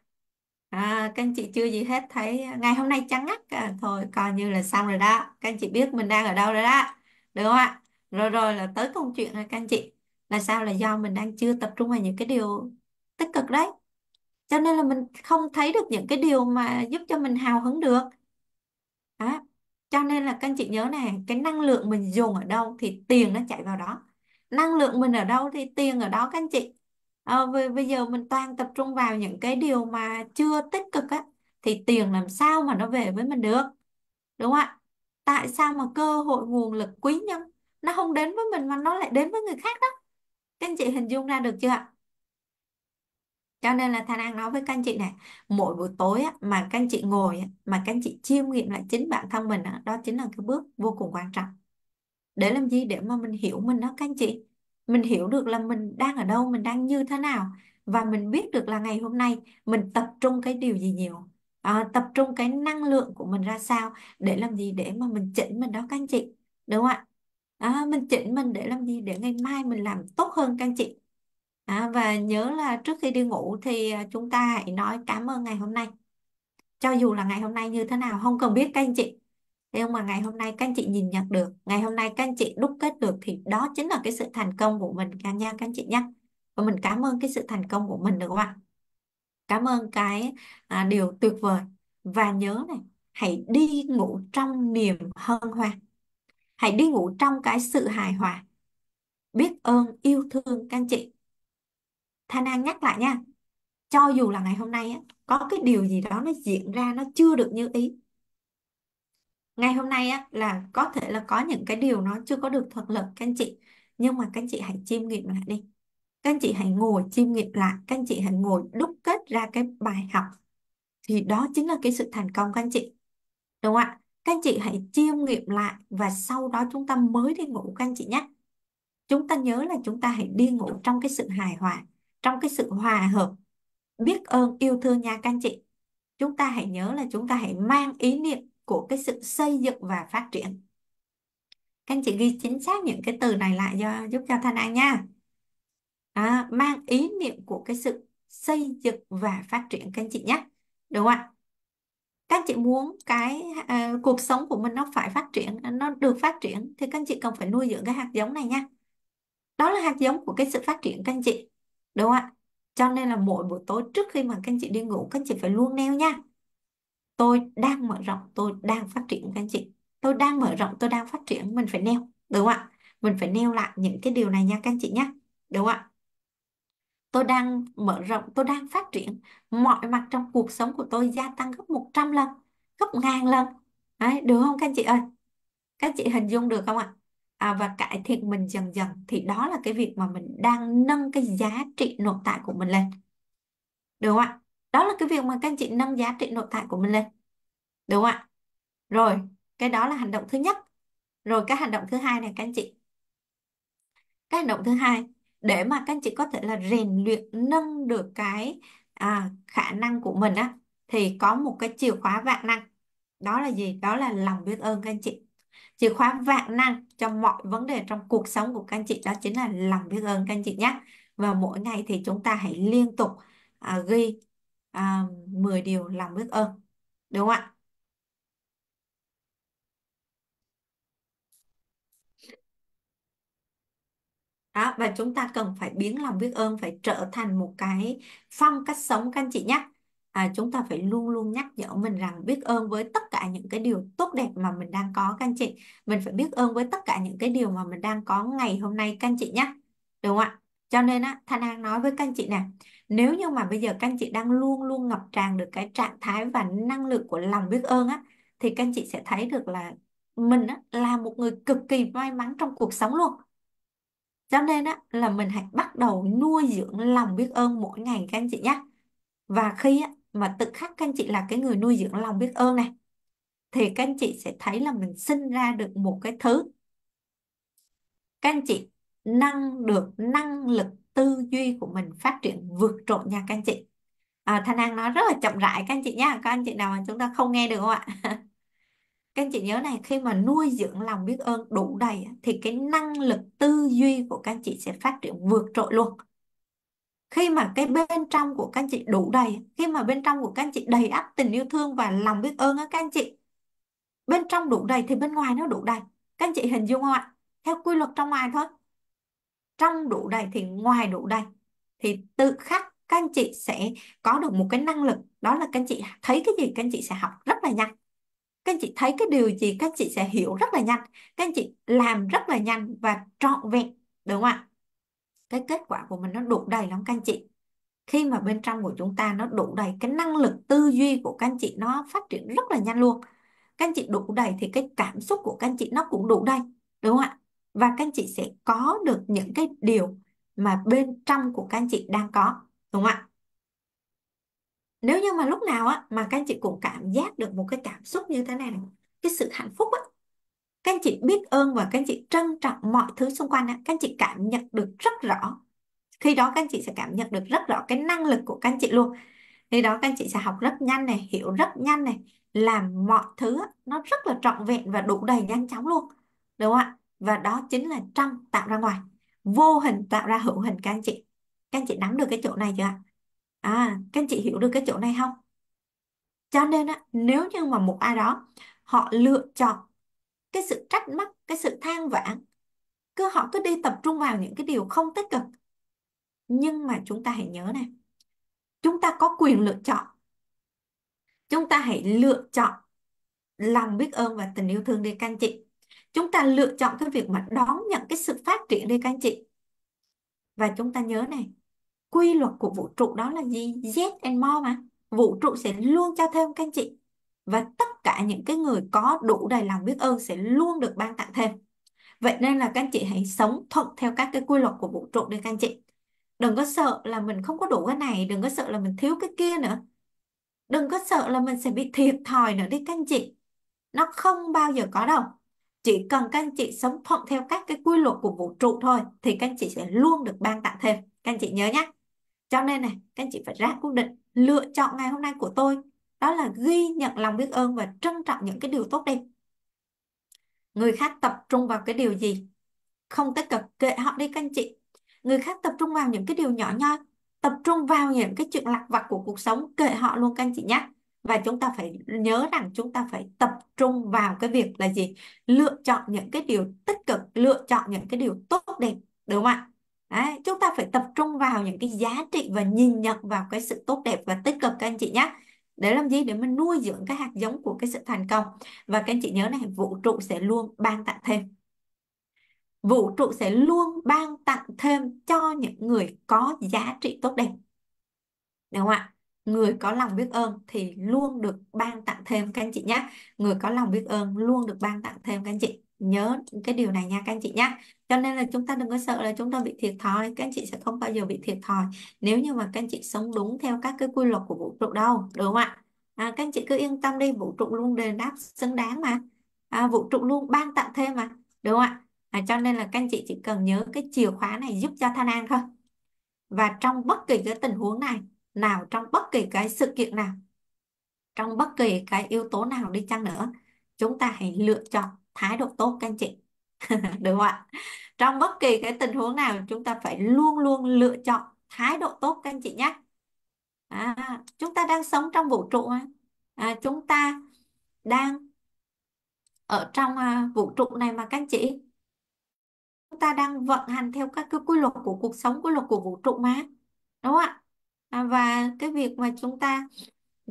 À, các anh chị chưa gì hết thấy ngày hôm nay trắng ngắt à, thôi coi như là xong rồi đó các anh chị biết mình đang ở đâu rồi đó được không ạ rồi rồi là tới công chuyện rồi các anh chị là sao là do mình đang chưa tập trung vào những cái điều tích cực đấy cho nên là mình không thấy được những cái điều mà giúp cho mình hào hứng được à, cho nên là các anh chị nhớ này cái năng lượng mình dùng ở đâu thì tiền nó chạy vào đó năng lượng mình ở đâu thì tiền ở đó các anh chị à, bây, giờ mình toàn tập trung vào những cái điều mà chưa tích cực á thì tiền làm sao mà nó về với mình được đúng không ạ tại sao mà cơ hội nguồn lực quý nhân nó không đến với mình mà nó lại đến với người khác đó các anh chị hình dung ra được chưa ạ cho nên là Thanh An nói với các anh chị này mỗi buổi tối á, mà các anh chị ngồi á, mà các anh chị chiêm nghiệm lại chính bản thân mình á, đó chính là cái bước vô cùng quan trọng để làm gì để mà mình hiểu mình đó các anh chị mình hiểu được là mình đang ở đâu mình đang như thế nào và mình biết được là ngày hôm nay mình tập trung cái điều gì nhiều à, tập trung cái năng lượng của mình ra sao để làm gì để mà mình chỉnh mình đó các anh chị đúng không ạ à, mình chỉnh mình để làm gì để ngày mai mình làm tốt hơn các anh chị à, và nhớ là trước khi đi ngủ thì à, chúng ta hãy nói cảm ơn ngày hôm nay cho dù là ngày hôm nay như thế nào không cần biết các anh chị thế nhưng mà ngày hôm nay các anh chị nhìn nhận được ngày hôm nay các anh chị đúc kết được thì đó chính là cái sự thành công của mình cả nha các anh chị nhé và mình cảm ơn cái sự thành công của mình được không ạ cảm ơn cái à, điều tuyệt vời và nhớ này hãy đi ngủ trong niềm hân hoan hãy đi ngủ trong cái sự hài hòa biết ơn yêu thương các anh chị Thanh An nhắc lại nha cho dù là ngày hôm nay á, có cái điều gì đó nó diễn ra nó chưa được như ý ngày hôm nay á, là có thể là có những cái điều nó chưa có được thuận lợi các anh chị nhưng mà các anh chị hãy chiêm nghiệm lại đi các anh chị hãy ngồi chiêm nghiệm lại các anh chị hãy ngồi đúc kết ra cái bài học thì đó chính là cái sự thành công các anh chị đúng không ạ các anh chị hãy chiêm nghiệm lại và sau đó chúng ta mới đi ngủ các anh chị nhé chúng ta nhớ là chúng ta hãy đi ngủ trong cái sự hài hòa trong cái sự hòa hợp biết ơn yêu thương nha các anh chị chúng ta hãy nhớ là chúng ta hãy mang ý niệm của cái sự xây dựng và phát triển các anh chị ghi chính xác những cái từ này lại cho giúp cho Thanh An nha à, mang ý niệm của cái sự xây dựng và phát triển các anh chị nhé đúng không ạ các anh chị muốn cái uh, cuộc sống của mình nó phải phát triển nó được phát triển thì các anh chị cần phải nuôi dưỡng cái hạt giống này nha đó là hạt giống của cái sự phát triển các anh chị đúng không ạ cho nên là mỗi buổi tối trước khi mà các anh chị đi ngủ các anh chị phải luôn neo nha tôi đang mở rộng tôi đang phát triển các anh chị tôi đang mở rộng tôi đang phát triển mình phải nêu đúng không ạ mình phải nêu lại những cái điều này nha các anh chị nhé đúng không ạ tôi đang mở rộng tôi đang phát triển mọi mặt trong cuộc sống của tôi gia tăng gấp 100 lần gấp ngàn lần Đấy, được không các anh chị ơi các anh chị hình dung được không ạ à, và cải thiện mình dần dần thì đó là cái việc mà mình đang nâng cái giá trị nội tại của mình lên được không ạ đó là cái việc mà các anh chị nâng giá trị nội tại của mình lên đúng không ạ rồi cái đó là hành động thứ nhất rồi cái hành động thứ hai này các anh chị cái hành động thứ hai để mà các anh chị có thể là rèn luyện nâng được cái à, khả năng của mình á thì có một cái chìa khóa vạn năng đó là gì đó là lòng biết ơn các anh chị chìa khóa vạn năng cho mọi vấn đề trong cuộc sống của các anh chị đó chính là lòng biết ơn các anh chị nhé và mỗi ngày thì chúng ta hãy liên tục à, ghi à, 10 điều lòng biết ơn đúng không ạ đó, và chúng ta cần phải biến lòng biết ơn phải trở thành một cái phong cách sống các anh chị nhé à, chúng ta phải luôn luôn nhắc nhở mình rằng biết ơn với tất cả những cái điều tốt đẹp mà mình đang có các anh chị mình phải biết ơn với tất cả những cái điều mà mình đang có ngày hôm nay các anh chị nhé đúng không ạ cho nên á Thanh An nói với các anh chị nè nếu như mà bây giờ các anh chị đang luôn luôn ngập tràn được cái trạng thái và năng lực của lòng biết ơn á thì các anh chị sẽ thấy được là mình á, là một người cực kỳ may mắn trong cuộc sống luôn cho nên á, là mình hãy bắt đầu nuôi dưỡng lòng biết ơn mỗi ngày các anh chị nhé và khi á, mà tự khắc các anh chị là cái người nuôi dưỡng lòng biết ơn này thì các anh chị sẽ thấy là mình sinh ra được một cái thứ các anh chị năng được năng lực tư duy của mình phát triển vượt trội nha các anh chị à, Thanh An nói rất là chậm rãi các anh chị nhá các anh chị nào mà chúng ta không nghe được không ạ các anh chị nhớ này khi mà nuôi dưỡng lòng biết ơn đủ đầy thì cái năng lực tư duy của các anh chị sẽ phát triển vượt trội luôn khi mà cái bên trong của các anh chị đủ đầy khi mà bên trong của các anh chị đầy ắp tình yêu thương và lòng biết ơn á các anh chị bên trong đủ đầy thì bên ngoài nó đủ đầy các anh chị hình dung không ạ theo quy luật trong ngoài thôi trong đủ đầy thì ngoài đủ đầy thì tự khắc các anh chị sẽ có được một cái năng lực đó là các anh chị thấy cái gì các anh chị sẽ học rất là nhanh các anh chị thấy cái điều gì các anh chị sẽ hiểu rất là nhanh các anh chị làm rất là nhanh và trọn vẹn đúng không ạ cái kết quả của mình nó đủ đầy lắm các anh chị khi mà bên trong của chúng ta nó đủ đầy cái năng lực tư duy của các anh chị nó phát triển rất là nhanh luôn các anh chị đủ đầy thì cái cảm xúc của các anh chị nó cũng đủ đầy đúng không ạ và các anh chị sẽ có được những cái điều mà bên trong của các anh chị đang có đúng không ạ nếu như mà lúc nào á mà các anh chị cũng cảm giác được một cái cảm xúc như thế này này cái sự hạnh phúc á các anh chị biết ơn và các anh chị trân trọng mọi thứ xung quanh á các anh chị cảm nhận được rất rõ khi đó các anh chị sẽ cảm nhận được rất rõ cái năng lực của các anh chị luôn khi đó các anh chị sẽ học rất nhanh này hiểu rất nhanh này làm mọi thứ nó rất là trọn vẹn và đủ đầy nhanh chóng luôn đúng không ạ và đó chính là trong tạo ra ngoài vô hình tạo ra hữu hình các anh chị các anh chị nắm được cái chỗ này chưa ạ à các anh chị hiểu được cái chỗ này không cho nên á, nếu như mà một ai đó họ lựa chọn cái sự trách móc cái sự than vãn cứ họ cứ đi tập trung vào những cái điều không tích cực nhưng mà chúng ta hãy nhớ này chúng ta có quyền lựa chọn chúng ta hãy lựa chọn lòng biết ơn và tình yêu thương đi các anh chị chúng ta lựa chọn cái việc mà đón nhận cái sự phát triển đi các anh chị và chúng ta nhớ này quy luật của vũ trụ đó là gì Z and more mà vũ trụ sẽ luôn cho thêm các anh chị và tất cả những cái người có đủ đầy lòng biết ơn sẽ luôn được ban tặng thêm vậy nên là các anh chị hãy sống thuận theo các cái quy luật của vũ trụ đi các anh chị đừng có sợ là mình không có đủ cái này đừng có sợ là mình thiếu cái kia nữa đừng có sợ là mình sẽ bị thiệt thòi nữa đi các anh chị nó không bao giờ có đâu chỉ cần các anh chị sống thuận theo các cái quy luật của vũ trụ thôi thì các anh chị sẽ luôn được ban tặng thêm các anh chị nhớ nhé cho nên này các anh chị phải ra quyết định lựa chọn ngày hôm nay của tôi đó là ghi nhận lòng biết ơn và trân trọng những cái điều tốt đẹp người khác tập trung vào cái điều gì không tích cực kệ họ đi các anh chị người khác tập trung vào những cái điều nhỏ nhoi tập trung vào những cái chuyện lặt vặt của cuộc sống kệ họ luôn các anh chị nhé và chúng ta phải nhớ rằng chúng ta phải tập trung vào cái việc là gì lựa chọn những cái điều tích cực lựa chọn những cái điều tốt đẹp đúng không ạ Đấy, chúng ta phải tập trung vào những cái giá trị và nhìn nhận vào cái sự tốt đẹp và tích cực các anh chị nhé để làm gì để mình nuôi dưỡng cái hạt giống của cái sự thành công và các anh chị nhớ này vũ trụ sẽ luôn ban tặng thêm vũ trụ sẽ luôn ban tặng thêm cho những người có giá trị tốt đẹp đúng không ạ người có lòng biết ơn thì luôn được ban tặng thêm các anh chị nhé người có lòng biết ơn luôn được ban tặng thêm các anh chị nhớ cái điều này nha các anh chị nhé cho nên là chúng ta đừng có sợ là chúng ta bị thiệt thòi các anh chị sẽ không bao giờ bị thiệt thòi nếu như mà các anh chị sống đúng theo các cái quy luật của vũ trụ đâu đúng không ạ à, các anh chị cứ yên tâm đi vũ trụ luôn đền đáp xứng đáng mà à, vũ trụ luôn ban tặng thêm mà đúng không ạ à, cho nên là các anh chị chỉ cần nhớ cái chìa khóa này giúp cho thanh an thôi và trong bất kỳ cái tình huống này nào trong bất kỳ cái sự kiện nào trong bất kỳ cái yếu tố nào đi chăng nữa chúng ta hãy lựa chọn thái độ tốt các anh chị được không ạ trong bất kỳ cái tình huống nào chúng ta phải luôn luôn lựa chọn thái độ tốt các anh chị nhé à, chúng ta đang sống trong vũ trụ à, chúng ta đang ở trong uh, vũ trụ này mà các anh chị chúng ta đang vận hành theo các cái quy luật của cuộc sống quy luật của vũ trụ mà đúng không ạ À, và cái việc mà chúng ta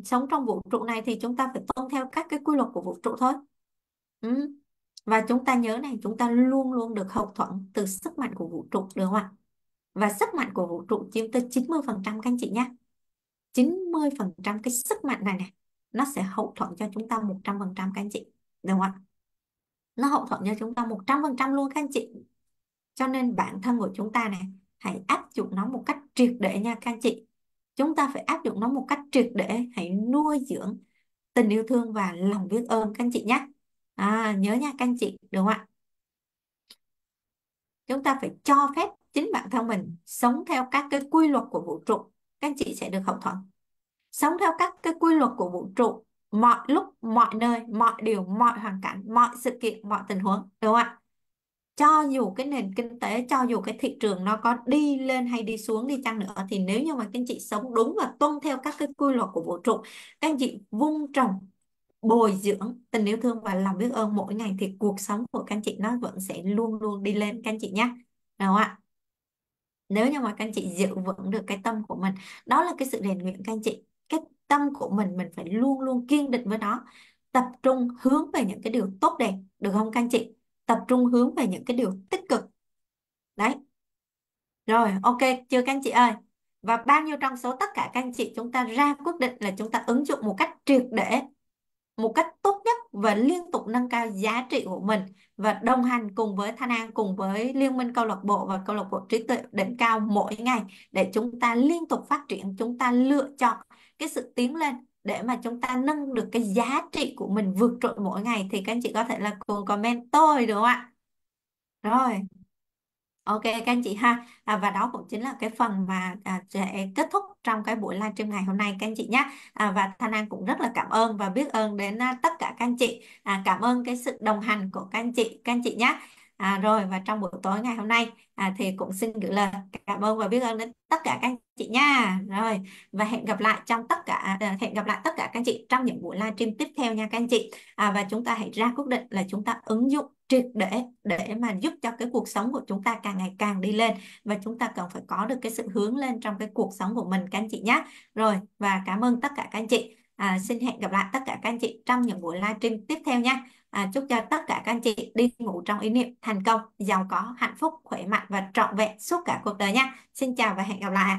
sống trong vũ trụ này thì chúng ta phải tuân theo các cái quy luật của vũ trụ thôi ừ. và chúng ta nhớ này chúng ta luôn luôn được hậu thuẫn từ sức mạnh của vũ trụ được không ạ và sức mạnh của vũ trụ chiếm tới 90 phần trăm các anh chị nhé 90 phần trăm cái sức mạnh này này nó sẽ hậu thuẫn cho chúng ta 100 phần trăm các anh chị được không ạ nó hậu thuẫn cho chúng ta 100 phần trăm luôn các anh chị cho nên bản thân của chúng ta này hãy áp dụng nó một cách triệt để nha các anh chị chúng ta phải áp dụng nó một cách triệt để hãy nuôi dưỡng tình yêu thương và lòng biết ơn các anh chị nhé à, nhớ nha các anh chị được không ạ chúng ta phải cho phép chính bản thân mình sống theo các cái quy luật của vũ trụ các anh chị sẽ được hậu thuẫn sống theo các cái quy luật của vũ trụ mọi lúc mọi nơi mọi điều mọi hoàn cảnh mọi sự kiện mọi tình huống đúng không ạ cho dù cái nền kinh tế cho dù cái thị trường nó có đi lên hay đi xuống đi chăng nữa thì nếu như mà các anh chị sống đúng và tuân theo các cái quy luật của vũ trụ các anh chị vun trồng bồi dưỡng tình yêu thương và lòng biết ơn mỗi ngày thì cuộc sống của các anh chị nó vẫn sẽ luôn luôn đi lên các anh chị nhé nào ạ nếu như mà các anh chị giữ vững được cái tâm của mình đó là cái sự rèn luyện các anh chị cái tâm của mình mình phải luôn luôn kiên định với nó tập trung hướng về những cái điều tốt đẹp được không các anh chị tập trung hướng về những cái điều tích cực đấy rồi ok chưa các anh chị ơi và bao nhiêu trong số tất cả các anh chị chúng ta ra quyết định là chúng ta ứng dụng một cách triệt để một cách tốt nhất và liên tục nâng cao giá trị của mình và đồng hành cùng với Thanh An cùng với Liên minh câu lạc bộ và câu lạc bộ trí tuệ đỉnh cao mỗi ngày để chúng ta liên tục phát triển chúng ta lựa chọn cái sự tiến lên để mà chúng ta nâng được cái giá trị của mình vượt trội mỗi ngày thì các anh chị có thể là cùng comment tôi đúng không ạ? Rồi. Ok các anh chị ha. À, và đó cũng chính là cái phần mà à, sẽ kết thúc trong cái buổi livestream ngày hôm nay các anh chị nhé. À, và Thanh An cũng rất là cảm ơn và biết ơn đến à, tất cả các anh chị. À, cảm ơn cái sự đồng hành của các anh chị các anh chị nhé. À, rồi và trong buổi tối ngày hôm nay à, thì cũng xin gửi lời cảm ơn và biết ơn đến tất cả các anh chị nha. Rồi và hẹn gặp lại trong tất cả à, à hẹn gặp lại tất cả các anh chị trong những buổi livestream tiếp theo nha các anh chị. À, và chúng ta hãy ra quyết định là chúng ta ứng dụng triệt để để mà giúp cho cái cuộc sống của chúng ta càng ngày càng đi lên và chúng ta cần phải có được cái sự hướng lên trong cái cuộc sống của mình các anh chị nhé. Rồi và cảm ơn tất cả các anh chị. À, xin hẹn gặp lại tất cả các anh chị trong những buổi livestream tiếp theo nha à, chúc cho tất cả các anh chị đi ngủ trong ý niệm thành công giàu có hạnh phúc khỏe mạnh và trọn vẹn suốt cả cuộc đời nha xin chào và hẹn gặp lại